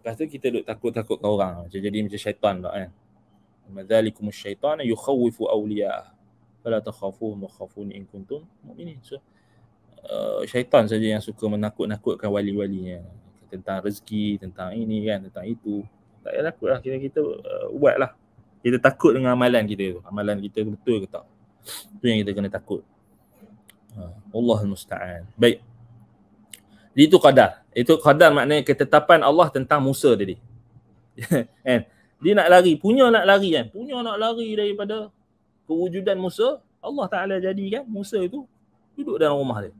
lepas tu kita duk takut-takut kat orang macam jadi macam syaitan tak kan madzalikum syaitan yukhawifu awliya fala takhafuhum khafuni in kuntum mu'minin so uh, syaitan saja yang suka menakut-nakutkan wali-walinya tentang rezeki tentang ini kan tentang itu tak payah takutlah kita kita uh, buatlah kita takut dengan amalan kita tu amalan kita betul ke tak tu yang kita kena takut Ha, Allah musta'an. Baik. Jadi itu qadar. Itu qadar maknanya ketetapan Allah tentang Musa tadi. <laughs> kan? dia nak lari, punya nak lari kan. Punya nak lari daripada kewujudan Musa, Allah Taala jadikan Musa itu duduk dalam rumah dia.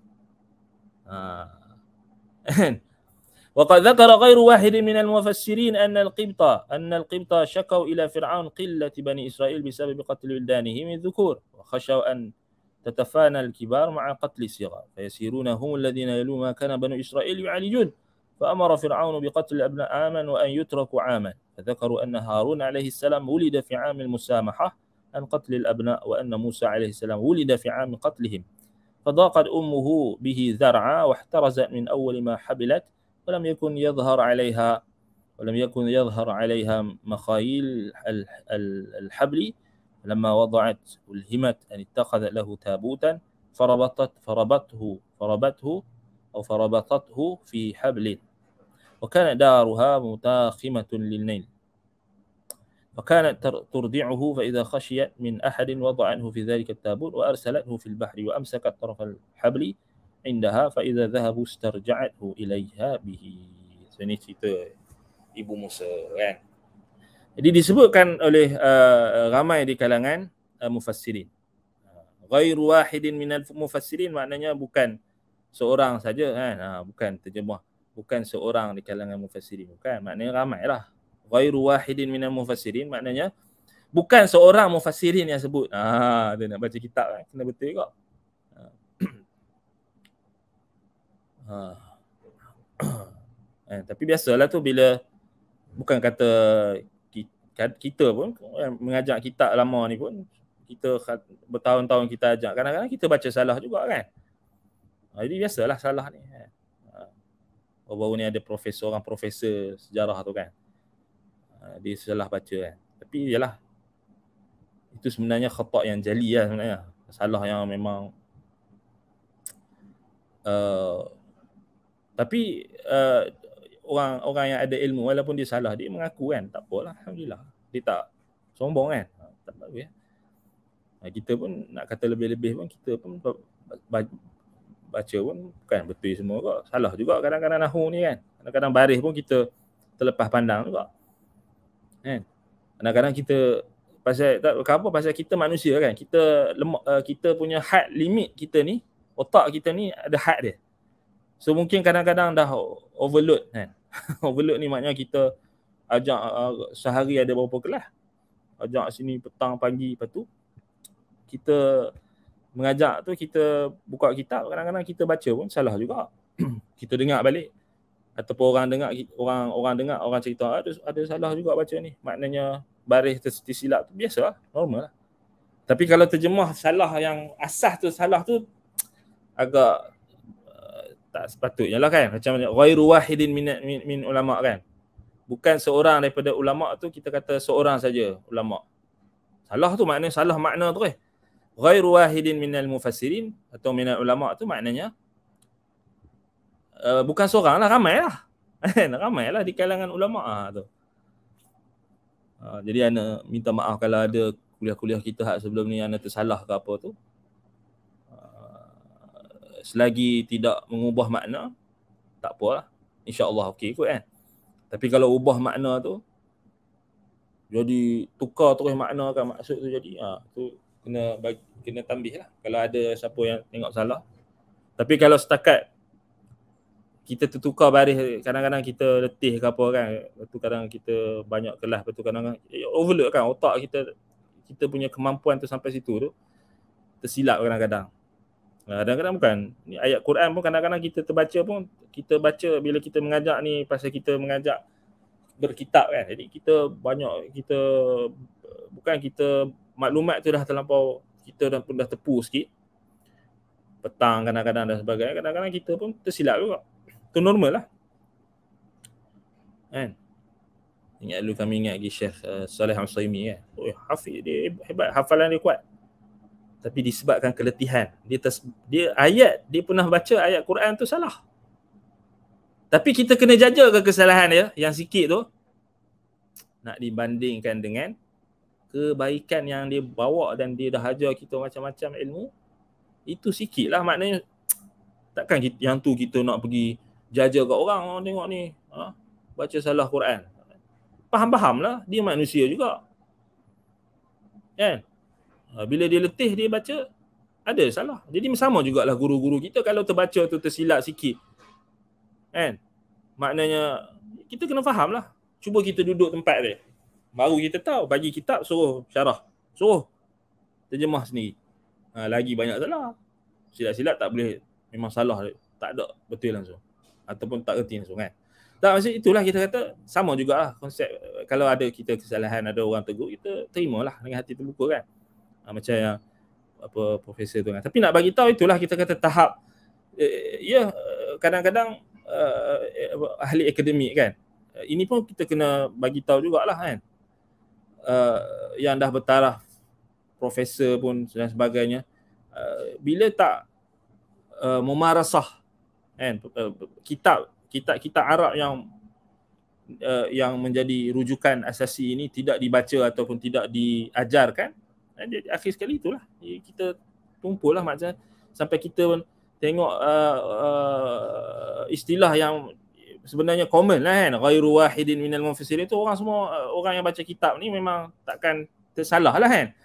Ha. <laughs> kan? وقد ذكر غير واحد من المفسرين أن القبطة أن القبطة شكوا إلى فرعون قلة بني إسرائيل بسبب قتل ولدانه من الذكور وخشوا أن تتفانى الكبار مع قتل الصغار فيسيرون هم الذين يلو ما كان بنو إسرائيل يعالجون فأمر فرعون بقتل أبناء آمن وأن يتركوا عاما فذكروا أن هارون عليه السلام ولد في عام المسامحة عن قتل الأبناء وأن موسى عليه السلام ولد في عام قتلهم فضاقت أمه به ذرعا واحترزت من أول ما حبلت ولم يكن يظهر عليها ولم يكن يظهر عليها مخايل الحبل لما وضعت ألهمت أن اتخذ له تابوتا فربطت فربطته فربطته أو فربطته في حبل وكان دارها متاخمة للنيل فكانت ترضعه فإذا خشيت من أحد وضعنه في ذلك التابوت وأرسلته في البحر وأمسكت طرف الحبل عندها فإذا ذهبوا استرجعته إليها به. Ini ابو موسى يعني Jadi disebutkan oleh uh, ramai di kalangan uh, mufassirin. Uh, ghairu wahidin minal mufassirin maknanya bukan seorang saja kan. Ha, bukan terjemah. Bukan seorang di kalangan mufassirin. Bukan. Maknanya lah. Ghairu wahidin minal mufassirin maknanya bukan seorang mufassirin yang sebut. Ha, dia nak baca kitab kan. Kena betul juga. Ha. Eh, tapi biasalah tu bila bukan kata kita pun eh, mengajak kita lama ni pun kita bertahun-tahun kita ajak kadang-kadang kita baca salah juga kan ha, jadi biasalah salah ni eh. ha. baru-baru ni ada profesor orang profesor sejarah tu kan ha, dia salah baca kan tapi ialah itu sebenarnya khotak yang jali lah sebenarnya salah yang memang uh, tapi uh, orang orang yang ada ilmu walaupun dia salah dia mengaku kan tak apalah alhamdulillah dia tak sombong kan ha, tak tahu ya ha, kita pun nak kata lebih-lebih pun kita pun baca pun bukan betul semua kok salah juga kadang-kadang nahu ni kan kadang-kadang baris pun kita terlepas pandang juga kan kadang-kadang kita pasal tak apa pasal kita manusia kan kita lemak eh, kita punya had limit kita ni otak kita ni ada had dia so mungkin kadang-kadang dah overload kan <laughs> overload ni maknanya kita ajak uh, sehari ada berapa kelas. Ajak sini petang pagi lepas tu kita mengajak tu kita buka kitab kadang-kadang kita baca pun salah juga. <clears throat> kita dengar balik ataupun orang dengar orang orang dengar orang cerita ah, ada ada salah juga baca ni. Maknanya baris tersilap tu biasa lah, normal lah. Tapi kalau terjemah salah yang asas tu salah tu agak tak sepatutnya lah kan macam ghairu wahidin min, min, min ulama kan bukan seorang daripada ulama tu kita kata seorang saja ulama salah tu maknanya salah makna tu eh ghairu wahidin al mufassirin atau min ulama tu maknanya uh, bukan seorang lah ramai lah <laughs> ramai lah di kalangan ulama lah tu ah, jadi ana minta maaf kalau ada kuliah-kuliah kita sebelum ni ana tersalah ke apa tu selagi tidak mengubah makna tak apalah insyaallah okey kot kan tapi kalau ubah makna tu jadi tukar terus makna kan maksud tu jadi ha, tu kena bagi, kena tambih lah kalau ada siapa yang tengok salah tapi kalau setakat kita tertukar baris kadang-kadang kita letih ke apa kan lepas kadang kita banyak kelas lepas kadang-kadang eh, overload kan otak kita kita punya kemampuan tu sampai situ tu tersilap kadang-kadang kadang-kadang bukan ni ayat Quran pun kadang-kadang kita terbaca pun kita baca bila kita mengajak ni pasal kita mengajak berkitab kan jadi kita banyak kita bukan kita maklumat tu dah terlampau kita dah pun dah tepu sikit petang kadang-kadang dan sebagainya kadang-kadang kita pun tersilap juga tu normal lah kan ingat dulu kami ingat lagi Syekh uh, eh, Salih Al-Saimi kan oh, hafiz dia hebat hafalan dia kuat tapi disebabkan keletihan dia ters, dia ayat dia pernah baca ayat Quran tu salah tapi kita kena jaga ke kesalahan ya, yang sikit tu nak dibandingkan dengan kebaikan yang dia bawa dan dia dah ajar kita macam-macam ilmu itu sikit lah maknanya takkan kita, yang tu kita nak pergi jaja ke orang oh, tengok ni ha? baca salah Quran faham-faham lah dia manusia juga kan Ah, bila dia letih dia baca ada salah. Jadi sama jugalah guru-guru kita kalau terbaca tu tersilap sikit. Kan? Maknanya kita kena faham lah. Cuba kita duduk tempat dia. Baru kita tahu bagi kitab suruh syarah. Suruh terjemah sendiri. Ha, lagi banyak salah. Silap-silap tak boleh memang salah. Tak ada betul langsung. Ataupun tak reti langsung kan. Tak maksud itulah kita kata sama jugalah konsep. Eh, kalau ada kita kesalahan ada orang tegur kita terimalah dengan hati terbuka kan uh, macam yang apa profesor tu kan. Tapi nak bagi tahu itulah kita kata tahap uh, ya yeah, kadang-kadang uh, ahli akademik kan. ini pun kita kena bagi tahu jugalah kan. Uh, yang dah bertaraf profesor pun dan sebagainya uh, bila tak uh, memarasah kan uh, kitab kitab-kitab Arab yang uh, yang menjadi rujukan asasi ini tidak dibaca ataupun tidak diajarkan Kan, akhir sekali itulah kita tumpul lah macam sampai kita tengok uh, uh, istilah yang sebenarnya common lah kan ghairu wahidin minal mufassirin tu orang semua uh, orang yang baca kitab ni memang takkan tersalah lah kan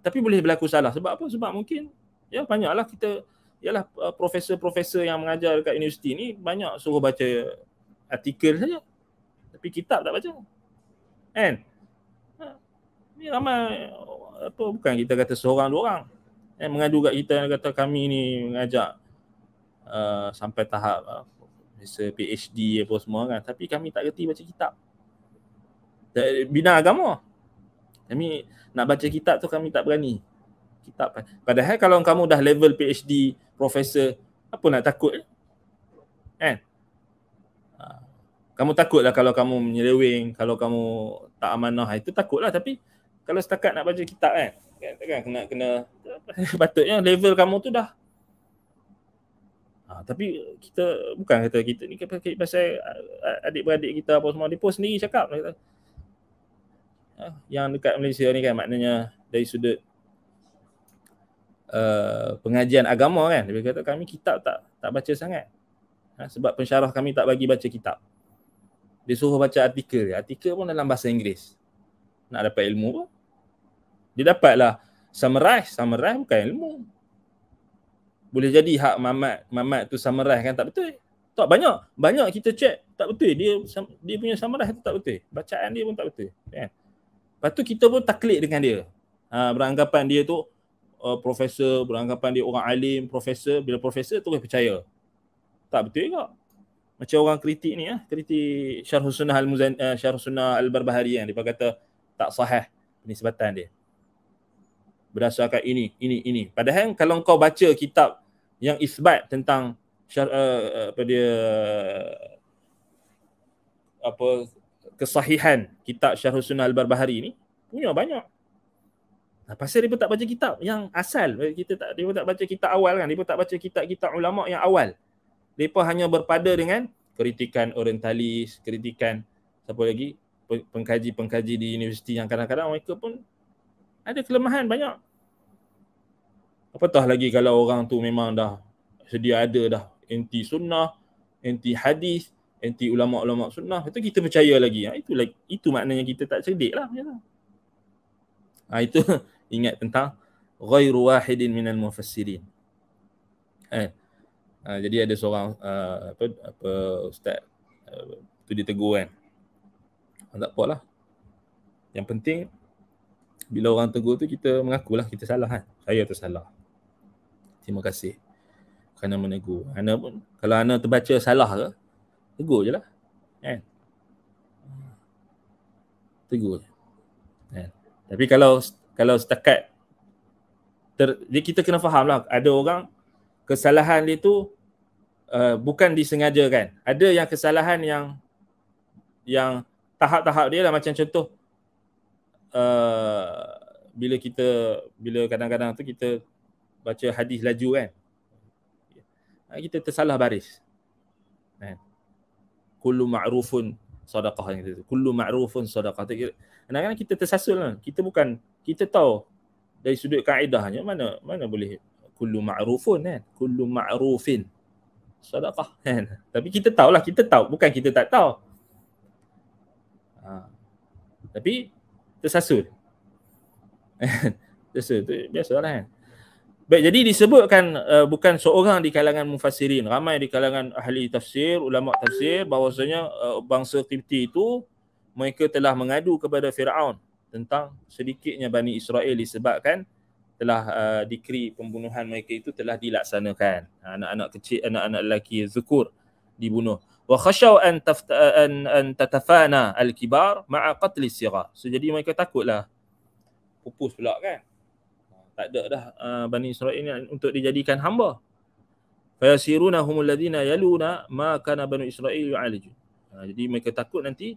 tapi boleh berlaku salah sebab apa sebab mungkin ya banyaklah kita ialah uh, profesor-profesor yang mengajar dekat universiti ni banyak suruh baca artikel saja tapi kitab tak baca kan ni ramai apa bukan kita kata seorang dua orang eh mengadu kat kita kata kami ni mengajak uh, sampai tahap uh, PhD apa semua kan tapi kami tak reti baca kitab bina agama kami nak baca kitab tu kami tak berani kitab kan. padahal kalau kamu dah level PhD profesor apa nak takut eh? kan ah, kamu takutlah kalau kamu menyeleweng kalau kamu tak amanah itu takutlah tapi kalau setakat nak baca kitab eh, kan kan kena kena <laughs> patutnya level kamu tu dah ha, tapi kita bukan kata kita ni kata pasal ah, ah, adik-beradik kita apa semua dia pun sendiri cakap kata, ha, yang dekat Malaysia ni kan maknanya dari sudut uh, pengajian agama kan dia kata kami kitab tak tak baca sangat ha, sebab pensyarah kami tak bagi baca kitab dia suruh baca artikel artikel pun dalam bahasa Inggeris nak dapat ilmu pun dia dapatlah summarize. Summarize bukan ilmu. Boleh jadi hak mamat, mamat tu summarize kan tak betul. Tak banyak. Banyak kita check tak betul. Dia dia punya summarize tu tak betul. Bacaan dia pun tak betul. Kan? Lepas tu kita pun taklit dengan dia. Ha, beranggapan dia tu uh, profesor, beranggapan dia orang alim, profesor. Bila profesor tu terus percaya. Tak betul juga. Macam orang kritik ni ya, kritik Syarh Sunnah Al-Muzan uh, Syarh Sunnah Al-Barbahari yang dia kata tak sahih penisbatan dia berdasarkan ini, ini, ini. Padahal kalau kau baca kitab yang isbat tentang syar, uh, apa dia apa kesahihan kitab Syarhus Sunnah Al-Barbahari ni punya banyak. Nah, pasal dia pun tak baca kitab yang asal. Kita tak dia pun tak baca kitab awal kan. Dia pun tak baca kitab-kitab ulama yang awal. Dia pun hanya berpada dengan kritikan orientalis, kritikan apa lagi? pengkaji-pengkaji di universiti yang kadang-kadang mereka pun ada kelemahan banyak. Apatah lagi kalau orang tu memang dah sedia ada dah anti sunnah, anti hadis, anti ulama-ulama sunnah. Itu kita percaya lagi. Ha, itu like, itu maknanya kita tak cerdik lah. Ya ha, itu <laughs> ingat tentang ghairu wahidin minal mufassirin. Eh, ha, jadi ada seorang uh, apa, apa ustaz uh, tu ditegur. kan. Tak apalah. Yang penting bila orang tegur tu kita mengakulah kita salah kan. Saya tersalah. Terima kasih kerana menegur. Ana pun kalau ana terbaca salah ke, tegur je lah. Kan? Tegur Kan? Tapi kalau kalau setakat ter, kita kena fahamlah. ada orang kesalahan dia tu uh, bukan disengajakan. Ada yang kesalahan yang yang tahap-tahap dia lah macam contoh uh, bila kita bila kadang-kadang tu kita baca hadis laju kan ha, kita tersalah baris kan kullu ma'rufun sadaqah yang kita kullu ma'rufun sadaqah kadang-kadang kita tersasul kan kita bukan kita tahu dari sudut kaedahnya mana mana boleh kullu ma'rufun kan kullu ma'rufin sadaqah kan tapi kita tahulah kita tahu bukan kita tak tahu ha. tapi tersasul <laughs> tersasul tu biasalah kan baik jadi disebutkan uh, bukan seorang di kalangan mufassirin ramai di kalangan ahli tafsir ulama tafsir bahawasanya uh, bangsa Qibti itu mereka telah mengadu kepada Firaun tentang sedikitnya Bani Israel disebabkan telah uh, dikri pembunuhan mereka itu telah dilaksanakan anak-anak kecil anak-anak lelaki zukur dibunuh وخشوا أن تفت... أن al kibar الكبار مع قتل الصغار. So, jadi mereka takutlah pupus pula kan. Tak ada dah uh, Bani Israel ini untuk dijadikan hamba. Fayasiruna humul ladina yaluna ma kana Bani Israel yu'alij. Uh, ah, jadi mereka takut nanti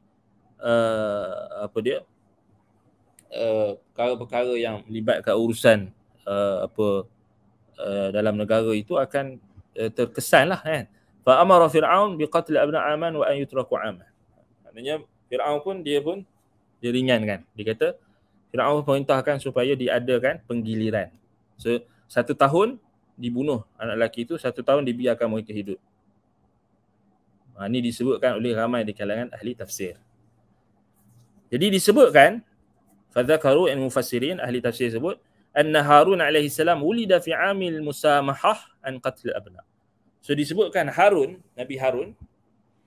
uh, apa dia uh, perkara-perkara yang melibatkan urusan uh, apa uh, dalam negara itu akan uh, terkesan lah kan. Fa amara Fir'aun bi qatl abna Aman wa an yutraku Aman. Maknanya Fir'aun pun dia pun dia kan. Dia kata Fir'aun perintahkan supaya diadakan penggiliran. So satu tahun dibunuh anak lelaki itu, satu tahun dibiarkan mereka hidup. Ha, ini disebutkan oleh ramai di kalangan ahli tafsir. Jadi disebutkan fadzakaru in mufassirin ahli tafsir sebut anna harun alaihi salam wulida fi amil musamahah an qatl abna' So disebutkan Harun, Nabi Harun,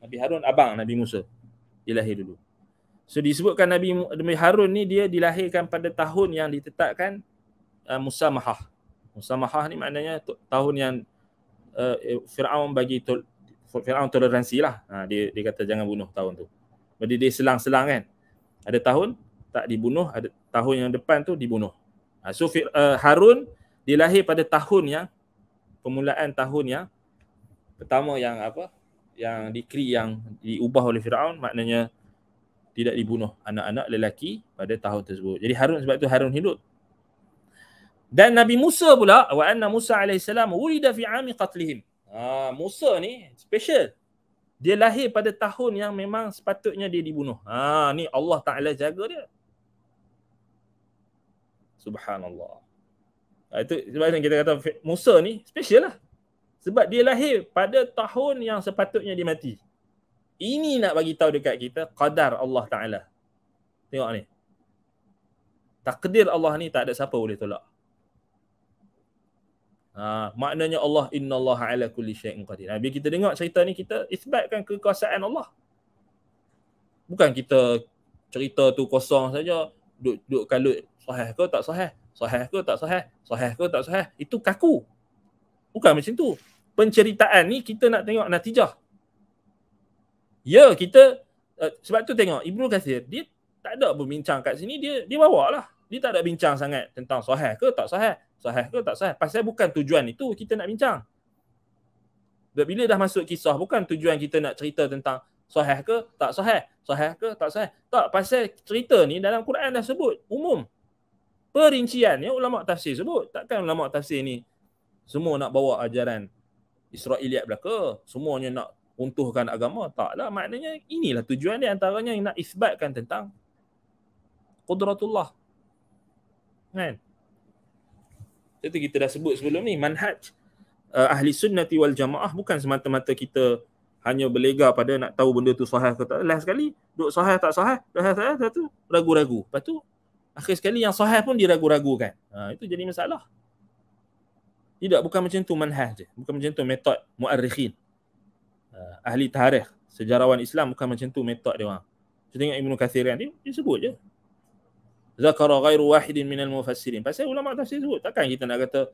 Nabi Harun abang Nabi Musa dilahir dulu. So disebutkan Nabi, Nabi Harun ni dia dilahirkan pada tahun yang ditetapkan uh, Musamahah. Musamahah ni maknanya t- tahun yang uh, eh, Firaun bagi tol- Firaun toleransi lah. Ha, dia, dia kata jangan bunuh tahun tu. Jadi dia selang-selang kan. Ada tahun tak dibunuh, ada tahun yang depan tu dibunuh. Ha, so uh, Harun dilahir pada tahun yang permulaan tahun yang pertama yang apa yang dikri yang diubah oleh Firaun maknanya tidak dibunuh anak-anak lelaki pada tahun tersebut. Jadi Harun sebab itu Harun hidup. Dan Nabi Musa pula wa anna Musa alaihi salam wulida fi ami qatlihim. Ah Musa ni special. Dia lahir pada tahun yang memang sepatutnya dia dibunuh. Ha ni Allah Taala jaga dia. Subhanallah. Ha, itu sebab kita kata Musa ni special lah sebab dia lahir pada tahun yang sepatutnya dia mati ini nak bagi tahu dekat kita qadar Allah taala tengok ni takdir Allah ni tak ada siapa boleh tolak ha maknanya Allah innallaha ala kulli syai'in qadir ha, bila kita dengar cerita ni kita isbatkan kekuasaan Allah bukan kita cerita tu kosong saja duk duk kalut sahih ke tak sahih sahih ke tak sahih sahih ke tak sahih itu kaku bukan macam tu penceritaan ni kita nak tengok natijah. Ya, kita uh, sebab tu tengok Ibnu Kathir dia tak ada berbincang kat sini dia dia bawa lah. Dia tak ada bincang sangat tentang sahih ke tak sahih. Sahih ke tak sahih. Pasal bukan tujuan itu kita nak bincang. Bila dah masuk kisah bukan tujuan kita nak cerita tentang sahih ke tak sahih. Sahih ke tak sahih. Tak pasal cerita ni dalam Quran dah sebut umum. Perinciannya ulama tafsir sebut. Takkan ulama tafsir ni semua nak bawa ajaran Israeliat belaka semuanya nak untuhkan agama taklah maknanya inilah tujuan dia antaranya yang nak isbatkan tentang qudratullah kan itu kita dah sebut sebelum ni manhaj uh, ahli sunnati wal jamaah bukan semata-mata kita hanya berlega pada nak tahu benda tu sahih ke tak last sekali duk sahih tak sahih sahih sahih satu ragu-ragu lepas tu akhir sekali yang sahih pun diragu-ragukan ha, itu jadi masalah tidak, bukan macam tu manhaj je. Bukan macam tu metod mu'arrikhin. Uh, ahli tarikh, sejarawan Islam bukan macam tu metod dia orang. Kita tengok Ibn Kathir kan, dia, dia sebut je. Zakara ghairu wahidin minal mufassirin. Pasal ulama' tafsir sebut. Takkan kita nak kata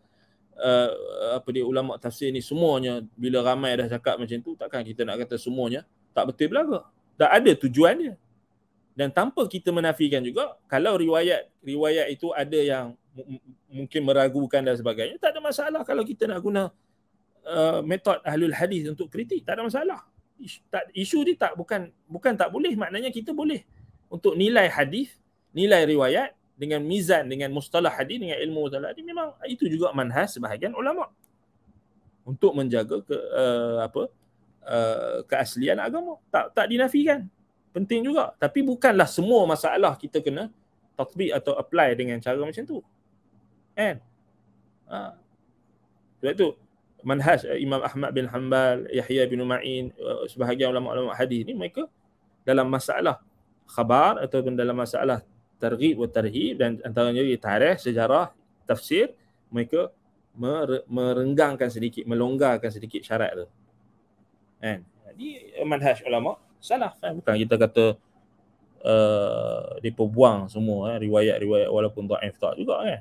uh, apa dia ulama' tafsir ni semuanya bila ramai dah cakap macam tu, takkan kita nak kata semuanya tak betul belaka. Tak ada tujuan dia. Dan tanpa kita menafikan juga, kalau riwayat riwayat itu ada yang mungkin meragukan dan sebagainya tak ada masalah kalau kita nak guna uh, metod ahlul hadis untuk kritik tak ada masalah isu, tak isu dia tak bukan bukan tak boleh maknanya kita boleh untuk nilai hadis nilai riwayat dengan mizan dengan mustalah hadis dengan ilmu mustalah hadis memang itu juga manhas sebahagian ulama untuk menjaga ke uh, apa uh, keaslian agama tak tak dinafikan penting juga tapi bukanlah semua masalah kita kena tatbik atau apply dengan cara macam tu Kan? Ha. Sebab tu manhaj eh, Imam Ahmad bin Hanbal, Yahya bin Umain, eh, sebahagian ulama-ulama hadis ni mereka dalam masalah khabar ataupun dalam masalah targhib wa tarhib dan antaranya di tarikh sejarah tafsir mereka merenggangkan sedikit melonggarkan sedikit syarat tu kan jadi eh, manhaj ulama salah kan bukan kita kata uh, depa buang semua eh, riwayat-riwayat walaupun dhaif tak juga kan eh?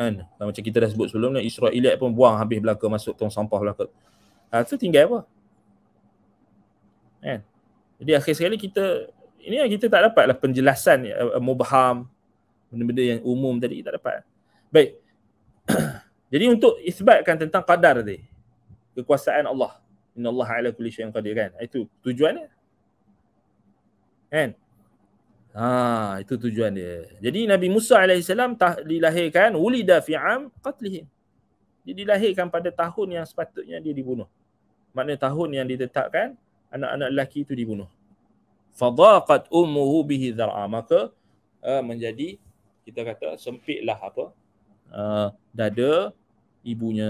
kan dan lah, macam kita dah sebut sebelumnya ni Israeliat pun buang habis belaka masuk tong sampah belaka ha, tu tinggal apa kan jadi akhir sekali kita ini yang kita tak dapatlah penjelasan uh, mubham benda-benda yang umum tadi tak dapat baik <clears throat> jadi untuk isbatkan tentang qadar tadi kekuasaan Allah inna ala kulli syai'in qadir kan itu tujuannya kan Ha, itu tujuan dia. Jadi Nabi Musa AS dilahirkan wulida fi'am qatlihim. Dia dilahirkan pada tahun yang sepatutnya dia dibunuh. Maknanya tahun yang ditetapkan anak-anak lelaki itu dibunuh. Fadaqat ummuhu bihi dhar'a. Maka uh, menjadi kita kata sempitlah apa uh, dada ibunya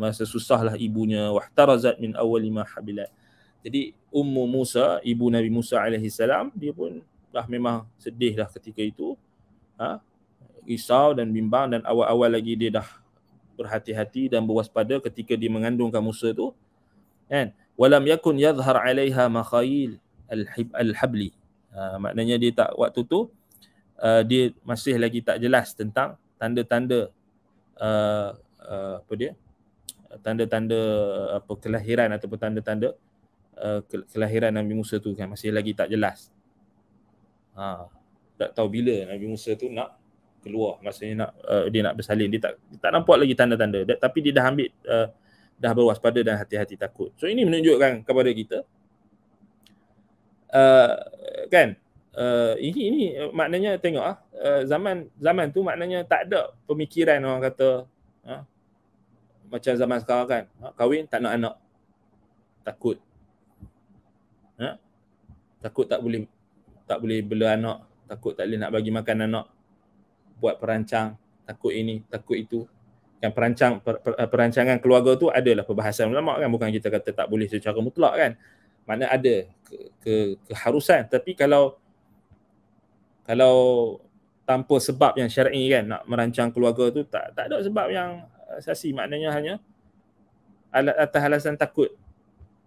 masa susahlah ibunya wahtarazat min awwal ma habilat jadi ummu Musa ibu Nabi Musa alaihi salam dia pun dah memang sedih dah ketika itu ha? risau dan bimbang dan awal-awal lagi dia dah berhati-hati dan berwaspada ketika dia mengandungkan Musa tu kan walam yakun yadhhar alaiha makhayil alhabli ha, maknanya dia tak waktu tu uh, dia masih lagi tak jelas tentang tanda-tanda uh, uh, apa dia tanda-tanda apa kelahiran ataupun tanda-tanda uh, kelahiran Nabi Musa tu kan masih lagi tak jelas Ha. Tak tahu bila Nabi Musa tu nak keluar. Maksudnya nak uh, dia nak bersalin. Dia tak tak nampak lagi tanda-tanda. tapi dia dah ambil uh, dah berwaspada dan hati-hati takut. So ini menunjukkan kepada kita uh, kan uh, ini, ini maknanya tengok ah uh, zaman zaman tu maknanya tak ada pemikiran orang kata uh, macam zaman sekarang kan uh, kahwin tak nak anak takut uh, takut tak boleh tak boleh bela anak, takut tak boleh nak bagi makan anak, buat perancang, takut ini, takut itu. Kan perancang per, per, eh, perancangan keluarga tu adalah perbahasan ulama kan bukan kita kata tak boleh secara mutlak kan. Mana ada ke, ke keharusan tapi kalau kalau tanpa sebab yang syar'i kan nak merancang keluarga tu tak tak ada sebab yang asasi maknanya hanya alat atas alasan takut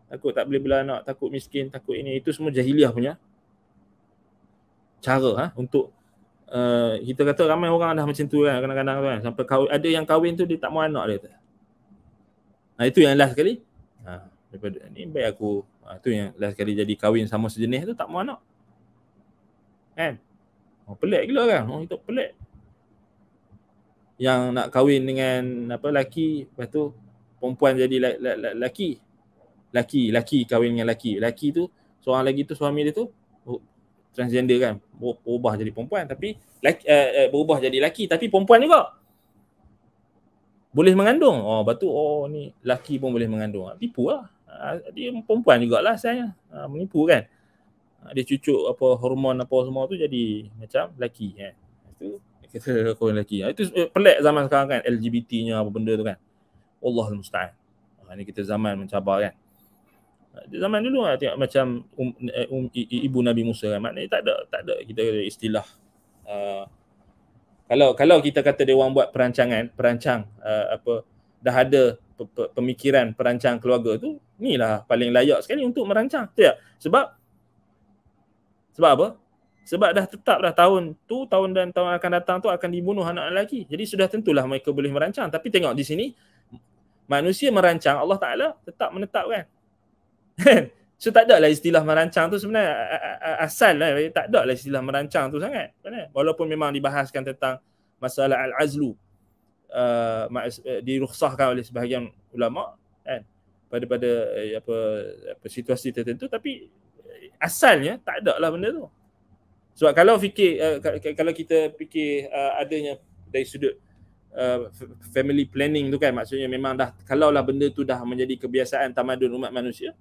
takut tak boleh bela anak takut miskin takut ini itu semua jahiliah punya cara ha, untuk uh, kita kata ramai orang dah macam tu kan kadang-kadang kan sampai kahwin, ada yang kahwin tu dia tak mau anak dia tu. Nah itu yang last sekali. Ha daripada ni baik aku ha, tu yang last sekali jadi kahwin sama sejenis tu tak mau anak. Kan? Oh, pelik gila kan? Oh, itu pelik. Yang nak kahwin dengan apa laki, lepas tu perempuan jadi laki. Laki, laki kahwin dengan laki. Laki tu, seorang lagi tu suami dia tu transgender kan berubah jadi perempuan tapi laki, uh, berubah jadi laki tapi perempuan juga boleh mengandung oh batu oh ni laki pun boleh mengandung ah, tipu lah ah, dia perempuan jugalah sebenarnya ah, menipu kan dia cucuk apa hormon apa semua tu jadi macam laki kan <laughs> itu kita kau laki itu pelik zaman sekarang kan LGBT nya apa benda tu kan Allah musta'an ini kita zaman mencabar kan zaman dulu lah tengok macam um, eh, um, ibu Nabi Musa kan. Maknanya tak ada tak ada kita ada istilah uh, kalau kalau kita kata dia orang buat perancangan, perancang uh, apa dah ada pemikiran perancang keluarga tu, inilah paling layak sekali untuk merancang. Tu ya. Sebab sebab apa? Sebab dah tetap dah tahun tu, tahun dan tahun akan datang tu akan dibunuh anak lelaki. Jadi sudah tentulah mereka boleh merancang. Tapi tengok di sini, manusia merancang, Allah Ta'ala tetap menetapkan. <laughs> so tak ada lah istilah merancang tu sebenarnya asal lah tak ada lah istilah merancang tu sangat walaupun memang dibahaskan tentang masalah al-azlu uh, eh, diruksahkan oleh sebahagian ulama kan pada pada eh, apa apa situasi tertentu tapi eh, asalnya tak ada lah benda tu sebab kalau fikir uh, kalau kita fikir uh, adanya dari sudut Uh, family planning tu kan maksudnya memang dah kalaulah benda tu dah menjadi kebiasaan tamadun umat manusia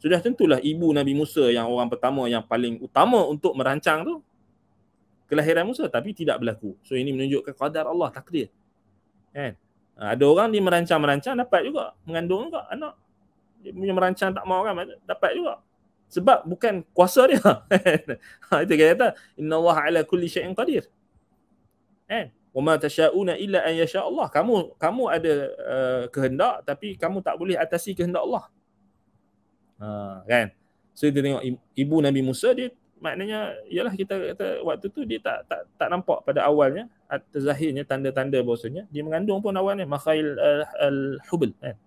sudah tentulah ibu Nabi Musa yang orang pertama yang paling utama untuk merancang tu kelahiran Musa tapi tidak berlaku. So ini menunjukkan kadar Allah takdir. Kan? Ha, ada orang ni merancang-merancang dapat juga mengandung juga anak. Dia punya merancang tak mau kan dapat juga. Sebab bukan kuasa dia. <laughs> Ha, itu kata kata inna Allah ala kulli syai'in qadir. Kan? wama tasha'una illa an yasha Allah. Kamu kamu ada uh, kehendak tapi kamu tak boleh atasi kehendak Allah. Ha, kan? So kita tengok ibu Nabi Musa dia maknanya ialah kita kata waktu tu dia tak tak tak nampak pada awalnya terzahirnya tanda-tanda bahasanya dia mengandung pun awalnya makhail al-hubl kan.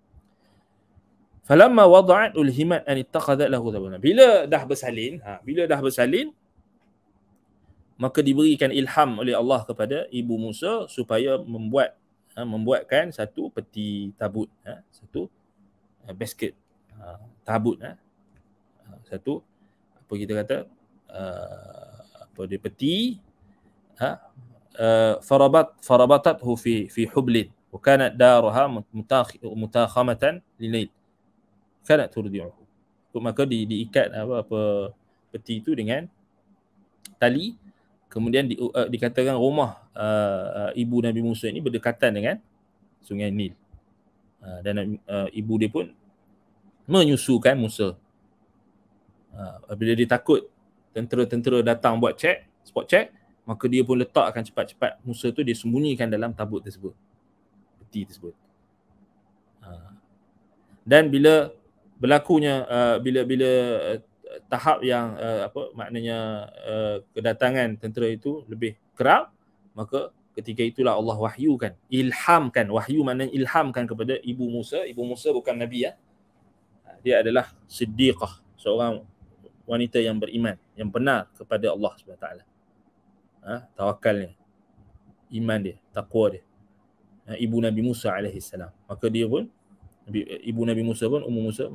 Falamma wada'at ul-himat an ittakhadha lahu thabana. Bila dah bersalin, ha, bila dah bersalin maka diberikan ilham oleh Allah kepada ibu Musa supaya membuat ha, membuatkan satu peti tabut ha, satu ha, basket ha, tabut eh. Ah, satu apa kita kata uh, apa dia peti ha uh, farabat farabatathu fi fi hublin wa kanat daruha mutakhamatan lilail kana turdi'uhu maka di, diikat apa apa peti itu dengan tali kemudian di, uh, dikatakan rumah uh, ibu Nabi Musa ini berdekatan dengan sungai Nil uh, dan uh, ibu dia pun menyusukan Musa. Uh, ha, bila dia takut tentera-tentera datang buat check, spot check, maka dia pun letakkan cepat-cepat Musa tu dia sembunyikan dalam tabut tersebut. Peti tersebut. Uh, dan bila berlakunya ha, bila bila uh, tahap yang uh, apa maknanya uh, kedatangan tentera itu lebih kerap maka ketika itulah Allah wahyukan ilhamkan wahyu maknanya ilhamkan kepada ibu Musa ibu Musa bukan nabi ya dia adalah siddiqah seorang wanita yang beriman yang benar kepada Allah SWT ha, tawakalnya iman dia takwa dia ha, ibu Nabi Musa alaihi salam maka dia pun ibu Nabi Musa pun umur Musa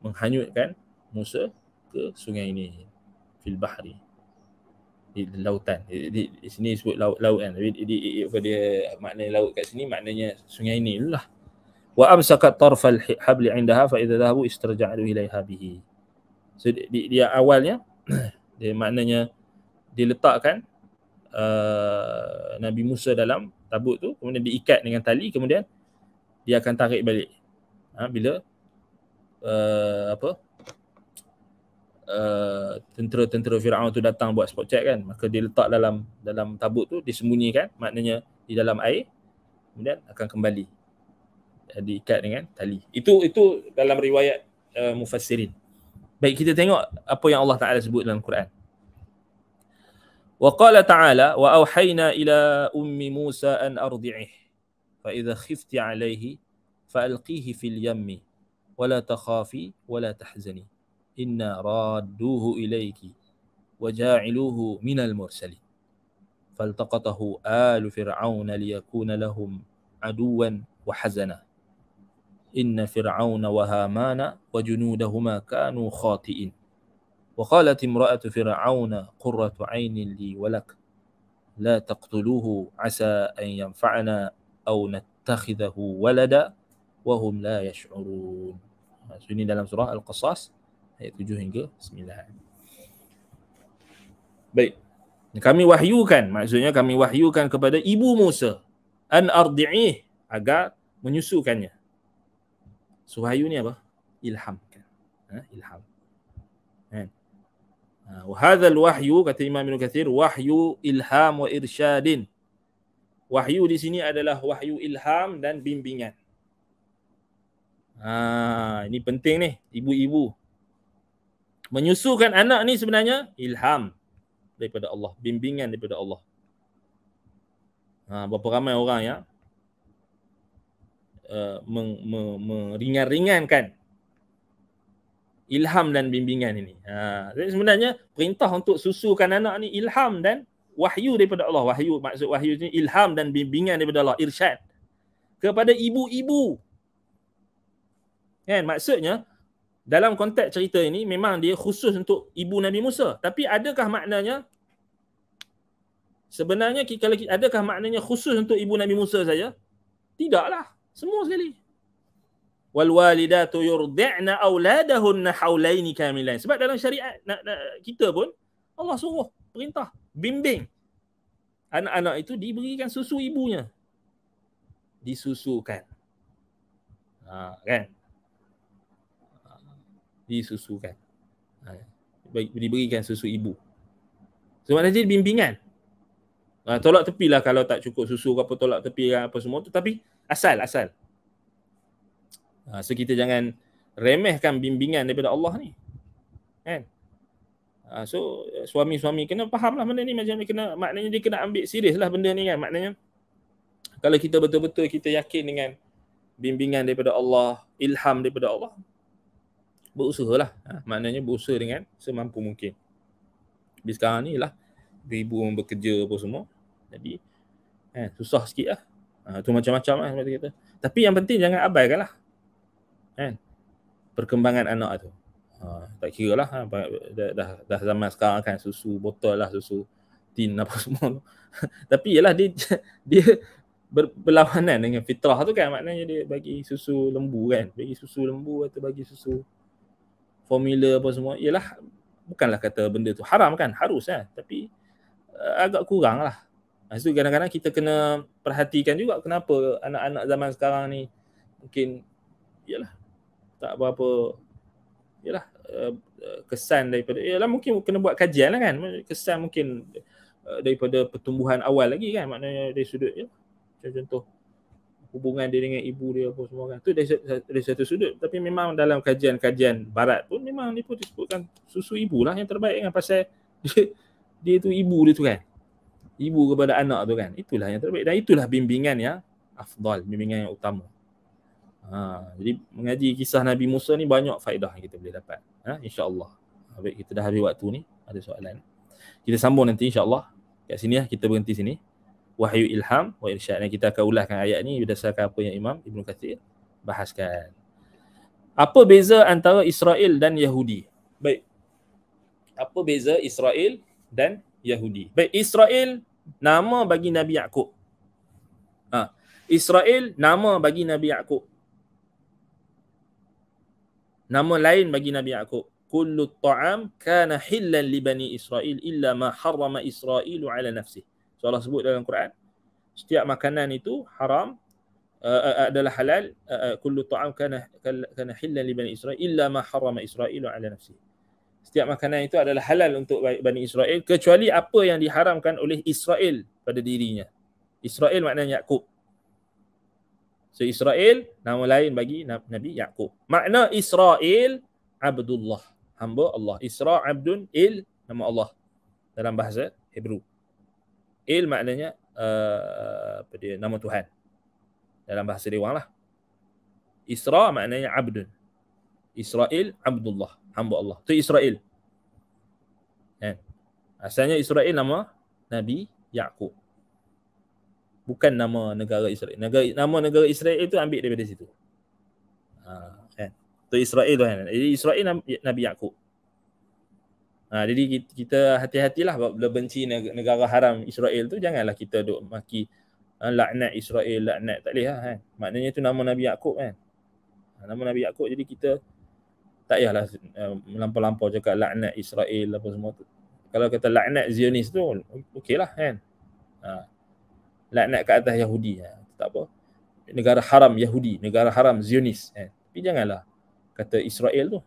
menghanyutkan Musa ke sungai ini fil bahri di lautan di, di, di sini sebut laut laut kan di, di, di, di, di, di, di, di, di, di, maknanya laut kat sini maknanya sungai ini lah wa amsakat tarf al habl indaha fa idza dhahabu istarja'u ilaiha bihi so dia, dia awalnya <clears throat> dia maknanya diletakkan uh, Nabi Musa dalam tabut tu kemudian diikat dengan tali kemudian dia akan tarik balik ha, bila uh, apa uh, tentera-tentera Firaun tu datang buat spot check kan maka dia letak dalam dalam tabut tu disembunyikan maknanya di dalam air kemudian akan kembali Eh, diikat dengan tali. Itu itu dalam riwayat uh, mufassirin. Baik kita tengok apa yang Allah Taala sebut dalam Quran. Wa ta'ala wa awhayna ila ummi Musa an ardi'ih fa idza khifti 'alayhi falqihi fil yammi wa la takhafi wa la tahzani inna radduhu ilayki wa ja'iluhu minal mursalin faltaqatahu al fir'aun liyakuna lahum aduwan wa hazana إن فرعون وهامان وجنودهما كانوا خاطئين وقالت امرأة فرعون قرة عين لي ولك لا تقتلوه عسى أن ينفعنا أو نتخذه ولدا وهم لا يشعرون سنين dalam surah Al-Qasas ayat 7 hingga 9. Baik. Kami wahyukan, maksudnya kami wahyukan kepada ibu Musa an ardi'ih agar menyusukannya. Suhayu ni apa? Ilham. Kan? Ha? Ilham. Kan? Ha, Wahada al-wahyu, kata Imam Ibn Kathir, wahyu ilham wa irsyadin. Wahyu di sini adalah wahyu ilham dan bimbingan. Ha, ini penting ni, ibu-ibu. Menyusukan anak ni sebenarnya ilham daripada Allah, bimbingan daripada Allah. Ha, berapa ramai orang ya, Uh, meng, meringan-ringankan ilham dan bimbingan ini. Ha, jadi sebenarnya perintah untuk susukan anak ni ilham dan wahyu daripada Allah. Wahyu maksud wahyu ni ilham dan bimbingan daripada Allah, irsyad kepada ibu-ibu. Kan maksudnya dalam konteks cerita ini memang dia khusus untuk ibu Nabi Musa. Tapi adakah maknanya sebenarnya kalau adakah maknanya khusus untuk ibu Nabi Musa saja? Tidaklah. Semua sekali. Wal walidatu yurdi'na auladahunna haulaini kamilain. Sebab dalam syariat kita pun Allah suruh perintah bimbing anak-anak itu diberikan susu ibunya. Disusukan. Ha, kan? Disusukan. Ha, diberikan susu ibu. Sebab so, dia bimbingan. Ha, tolak tepilah kalau tak cukup susu ke apa, tolak tepi apa semua tu. Tapi Asal, asal. Ha, so kita jangan remehkan bimbingan daripada Allah ni. Kan? Ha, so suami-suami kena fahamlah benda ni macam ni kena maknanya dia kena ambil serius lah benda ni kan maknanya kalau kita betul-betul kita yakin dengan bimbingan daripada Allah, ilham daripada Allah, berusaha lah. Ha, maknanya berusaha dengan semampu mungkin. Tapi sekarang ni lah, ribu orang bekerja apa semua. Jadi, eh, susah sikit lah. Ah, tu macam-macam lah seperti kita. Tapi yang penting jangan abaikan lah. Kan? Perkembangan anak tu. Ha, tak kira lah. Ha, dah, dah, zaman sekarang kan susu botol lah susu tin apa <laughs> semua tu. Tapi ialah dia <laughs> dia ber, berlawanan dengan fitrah tu kan. Maknanya dia bagi susu lembu kan. Bagi susu lembu atau bagi susu formula apa semua. Ialah bukanlah kata benda tu haram kan. Harus kan. Tapi agak kurang lah. Lepas ha, tu kadang-kadang kita kena perhatikan juga kenapa anak-anak zaman sekarang ni mungkin yalah tak apa-apa yalah eh, eh, kesan daripada yalah mungkin kena buat kajian lah kan kesan mungkin eh, daripada pertumbuhan awal lagi kan maknanya dari sudut ya contoh hubungan dia dengan ibu dia apa semua kan tu dari, satu sudut tapi memang dalam kajian-kajian barat pun memang dia pun disebutkan susu lah yang terbaik kan pasal <laughs> dia, dia tu ibu dia tu kan ibu kepada anak tu kan itulah yang terbaik dan itulah bimbingan yang afdal bimbingan yang utama ha jadi mengaji kisah nabi Musa ni banyak faedah yang kita boleh dapat ha insyaallah baik kita dah habis waktu ni ada soalan kita sambung nanti insyaallah kat sini lah kita berhenti sini wahyu ilham wa irsyad kita akan ulaskan ayat ni berdasarkan apa yang imam ibnu kathir bahaskan apa beza antara Israel dan Yahudi? Baik. Apa beza Israel dan Yahudi? Baik, Israel nama bagi Nabi Yaakob. Ha. Israel, nama bagi Nabi Yaakob. Nama lain bagi Nabi Yaakob. Kullu ta'am kana hillan li bani Israel illa ma harrama Israelu ala nafsih. So Allah sebut dalam Quran, setiap makanan itu haram Uh, adalah halal uh, uh, kullu ta'am kana kana hillan li bani israil illa ma harrama israil ala nafsihi setiap makanan itu adalah halal untuk Bani Israel kecuali apa yang diharamkan oleh Israel pada dirinya. Israel maknanya Yakub. So Israel nama lain bagi Nabi Yakub. Makna Israel Abdullah, hamba Allah. Isra Abdun Il nama Allah dalam bahasa Hebrew. Il maknanya uh, apa dia, nama Tuhan. Dalam bahasa dia lah. Isra maknanya Abdun. Israel Abdullah hamba Allah. Itu Israel. Eh Asalnya Israel nama Nabi Yaqub. Bukan nama negara Israel. Negara, nama negara Israel itu ambil daripada situ. Ha, kan? Israel tu kan. Jadi Israel Nabi Yaqub. Ha, jadi kita hati-hatilah bila benci negara haram Israel tu janganlah kita duk maki ha, laknat Israel, laknat tak boleh lah kan. Maknanya tu nama Nabi Yakub. kan. Ha, nama Nabi Yakub jadi kita tak payahlah eh, melampau-lampau cakap laknat Israel apa semua tu. Kalau kata laknat Zionis tu okeylah kan. Ha. Laknat ke atas Yahudi ha. tak apa. Negara haram Yahudi, negara haram Zionis kan. Tapi janganlah kata Israel tu.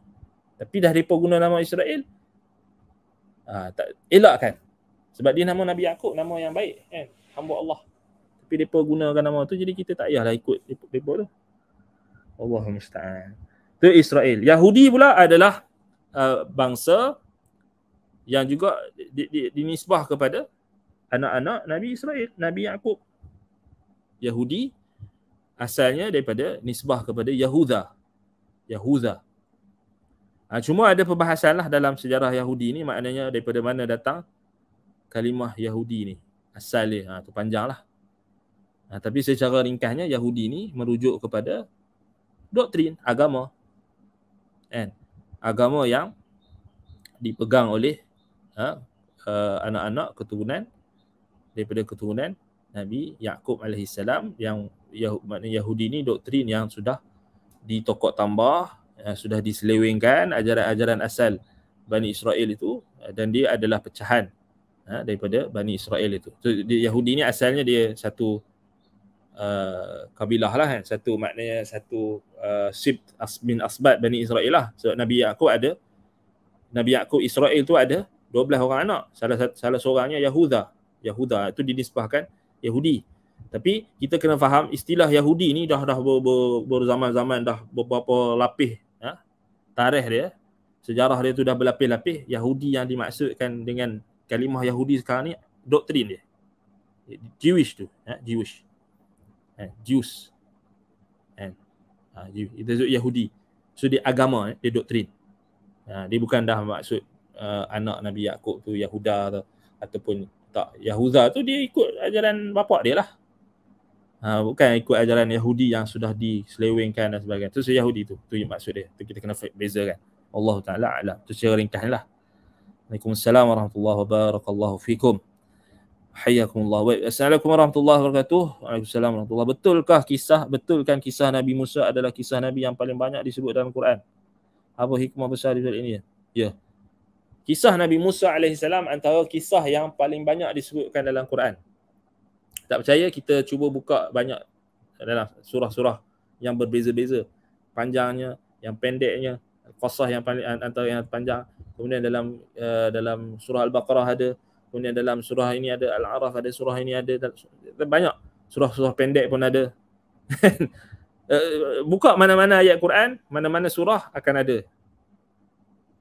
Tapi dah depa guna nama Israel ha, tak elak kan. Sebab dia nama Nabi aku, nama yang baik kan. Hamba Allah. Tapi depa gunakan nama tu jadi kita tak payahlah ikut depa tu. Allahumma musta'an ke Israel. Yahudi pula adalah uh, bangsa yang juga di, di, dinisbah kepada anak-anak Nabi Israel, Nabi Yaakob. Yahudi asalnya daripada nisbah kepada Yahuda. Yahuda. Ha, ah, cuma ada perbahasan lah dalam sejarah Yahudi ni maknanya daripada mana datang kalimah Yahudi ni. Asal dia. Ha, tu lah. Ha, tapi secara ringkasnya Yahudi ni merujuk kepada doktrin agama kan agama yang dipegang oleh ha, uh, anak-anak keturunan daripada keturunan Nabi Yaakob alaihissalam yang Yahudi, Yahudi ni doktrin yang sudah ditokok tambah yang eh, sudah diselewengkan ajaran-ajaran asal Bani Israel itu eh, dan dia adalah pecahan ha, daripada Bani Israel itu. So, Yahudi ni asalnya dia satu uh, kabilah lah kan satu maknanya satu uh, sibt as min asbat bani Israel lah so Nabi Yaakob ada Nabi Yaakob Israel tu ada 12 orang anak salah salah seorangnya Yahuda Yahuda itu dinisbahkan Yahudi tapi kita kena faham istilah Yahudi ni dah dah ber, ber, zaman dah beberapa lapis ya? Ha? tarikh dia sejarah dia tu dah berlapis-lapis Yahudi yang dimaksudkan dengan kalimah Yahudi sekarang ni doktrin dia Jewish tu ya? Jewish eh, Jews eh, uh, itu Jew, Yahudi so dia agama eh, dia doktrin uh, dia bukan dah maksud uh, anak Nabi Yakub tu Yahuda tu ataupun tak Yahuda tu dia ikut ajaran bapak dia lah uh, bukan ikut ajaran Yahudi yang sudah diselewengkan dan sebagainya tu so Yahudi tu tu yang maksud dia tu kita kena kan Allah Ta'ala alam tu secara ringkas lah Assalamualaikum warahmatullahi wabarakatuh hayyakumullah. Baik, assalamualaikum warahmatullahi wabarakatuh. Waalaikumsalam warahmatullahi wabarakatuh. Betulkah kisah betulkan kisah Nabi Musa adalah kisah Nabi yang paling banyak disebut dalam Quran? Apa hikmah besar di ini? Ya. Yeah. Kisah Nabi Musa alaihi salam antara kisah yang paling banyak disebutkan dalam Quran. Tak percaya kita cuba buka banyak adalah surah-surah yang berbeza-beza panjangnya, yang pendeknya, qasah yang paling antara yang panjang. Kemudian dalam uh, dalam surah Al-Baqarah ada kemudian dalam surah ini ada al-araf ada surah ini ada banyak surah-surah pendek pun ada <laughs> eh, buka mana-mana ayat Quran mana-mana surah akan ada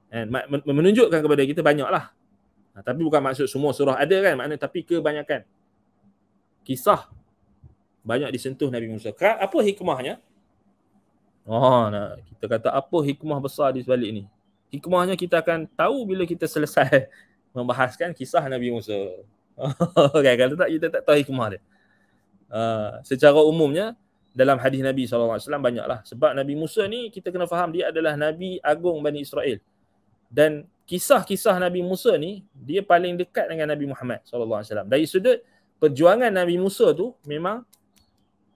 dan eh, menunjukkan kepada kita banyaklah ha, tapi bukan maksud semua surah ada kan makna tapi kebanyakan kisah banyak disentuh Nabi Musa. Apa hikmahnya? Oh, nah, kita kata apa hikmah besar di sebalik ni? Hikmahnya kita akan tahu bila kita selesai <laughs> membahaskan kisah Nabi Musa. <laughs> okay, kalau tak, kita tak tahu hikmah dia. Uh, secara umumnya, dalam hadis Nabi SAW banyaklah. Sebab Nabi Musa ni kita kena faham dia adalah Nabi Agung Bani Israel. Dan kisah-kisah Nabi Musa ni, dia paling dekat dengan Nabi Muhammad SAW. Dari sudut perjuangan Nabi Musa tu memang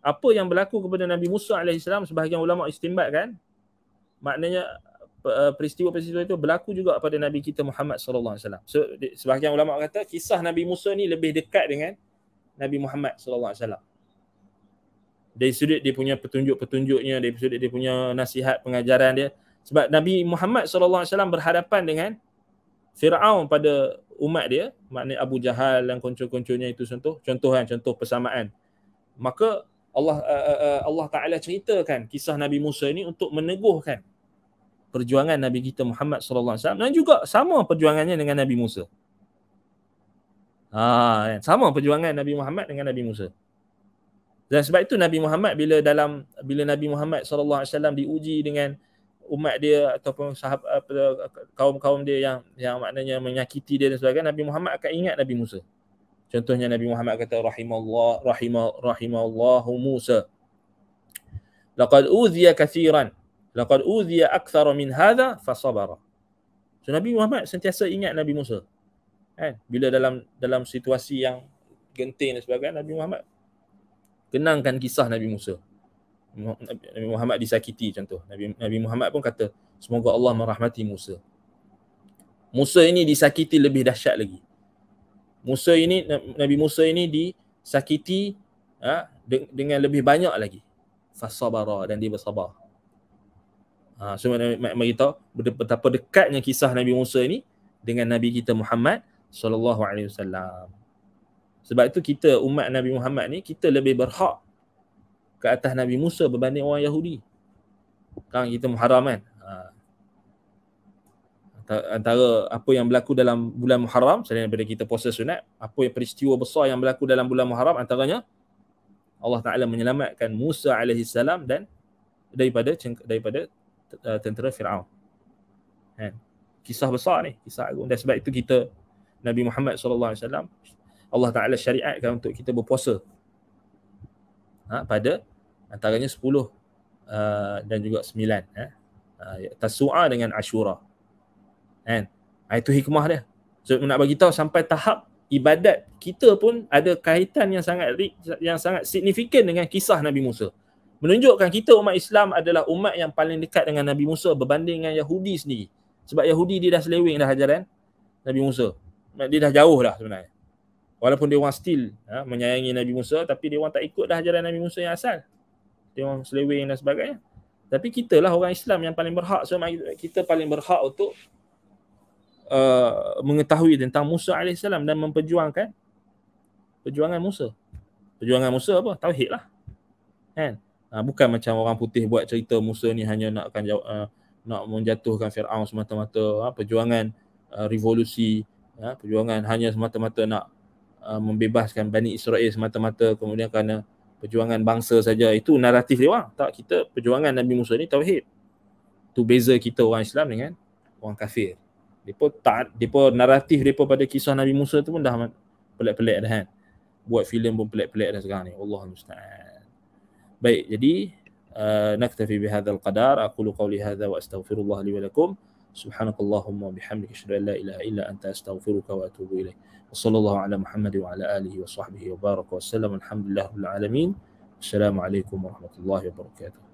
apa yang berlaku kepada Nabi Musa AS sebahagian ulama istimbat kan maknanya Eh, peristiwa-peristiwa itu berlaku juga pada Nabi kita Muhammad sallallahu alaihi wasallam. So sebahagian ulama kata kisah Nabi Musa ni lebih dekat dengan Nabi Muhammad sallallahu alaihi wasallam. Dari sudut dia punya petunjuk-petunjuknya, dari sudut dia punya nasihat pengajaran dia sebab Nabi Muhammad sallallahu alaihi wasallam berhadapan dengan Firaun pada umat dia, makna Abu Jahal dan konco-konconya itu contoh, contohan contoh persamaan. Maka Allah uh, uh, Allah Taala ceritakan kisah Nabi Musa ini untuk meneguhkan perjuangan Nabi kita Muhammad sallallahu alaihi wasallam dan juga sama perjuangannya dengan Nabi Musa. Ha, kan? sama perjuangan Nabi Muhammad dengan Nabi Musa. Dan sebab itu Nabi Muhammad bila dalam bila Nabi Muhammad sallallahu alaihi wasallam diuji dengan umat dia ataupun sahabat kaum-kaum dia yang yang maknanya menyakiti dia dan sebagainya Nabi Muhammad akan ingat Nabi Musa. Contohnya Nabi Muhammad kata rahimallahu rahimallahu Musa. Laqad uziya kathiran laqad udhiya aktsara min hadha fasabara so nabi Muhammad sentiasa ingat nabi Musa kan bila dalam dalam situasi yang genting dan sebagainya nabi Muhammad kenangkan kisah nabi Musa Nabi Muhammad disakiti contoh Nabi Nabi Muhammad pun kata semoga Allah merahmati Musa Musa ini disakiti lebih dahsyat lagi Musa ini Nabi Musa ini disakiti ha, dengan lebih banyak lagi fasabara dan dia bersabar Ha, so Nabi beritahu betapa dekatnya kisah Nabi Musa ini dengan Nabi kita Muhammad sallallahu alaihi wasallam. Sebab itu kita umat Nabi Muhammad ni kita lebih berhak ke atas Nabi Musa berbanding orang Yahudi. Kan kita Muharram kan. Ha. Antara apa yang berlaku dalam bulan Muharram selain daripada kita puasa sunat, apa yang peristiwa besar yang berlaku dalam bulan Muharram antaranya Allah Taala menyelamatkan Musa alaihi salam dan daripada daripada Uh, tentera Firaun. Ha. Kisah besar ni, kisah agung. Dan sebab itu kita Nabi Muhammad SAW Allah Taala syariatkan untuk kita berpuasa. Ha, pada antaranya 10 uh, dan juga 9 eh. Ha. Uh, ya, tasua dengan Ashura. Kan? Ha. Itu hikmah dia. So nak bagi tahu sampai tahap ibadat kita pun ada kaitan yang sangat yang sangat signifikan dengan kisah Nabi Musa menunjukkan kita umat Islam adalah umat yang paling dekat dengan Nabi Musa berbanding dengan Yahudi sendiri. Sebab Yahudi dia dah selewing dah ajaran Nabi Musa. Dia dah jauh dah sebenarnya. Walaupun dia orang still ha, menyayangi Nabi Musa tapi dia orang tak ikut dah ajaran Nabi Musa yang asal. Dia orang selewing dan sebagainya. Tapi kita lah orang Islam yang paling berhak. So kita paling berhak untuk uh, mengetahui tentang Musa AS dan memperjuangkan perjuangan Musa. Perjuangan Musa apa? Tauhid lah. Kan? Eh? Ha, bukan macam orang putih buat cerita Musa ni hanya nak akan jawab, uh, nak menjatuhkan Firaun semata-mata ha, perjuangan uh, revolusi ha, perjuangan hanya semata-mata nak uh, membebaskan Bani Israel semata-mata kemudian kerana perjuangan bangsa saja itu naratif dia orang tak kita perjuangan Nabi Musa ni tauhid tu beza kita orang Islam dengan orang kafir depa tak depa naratif depa pada kisah Nabi Musa tu pun dah pelik-pelik dah kan buat filem pun pelik-pelik dah sekarang ni Allahu musta'an Baik, jadi نكتفي بهذا القدر أقول قولي هذا وأستغفر الله لي ولكم سبحانك اللهم وبحمدك أشهد أن لا إله إلا أنت أستغفرك وأتوب إليك وصلى الله على محمد وعلى آله وصحبه وبارك وسلم الحمد لله رب العالمين السلام عليكم ورحمة الله وبركاته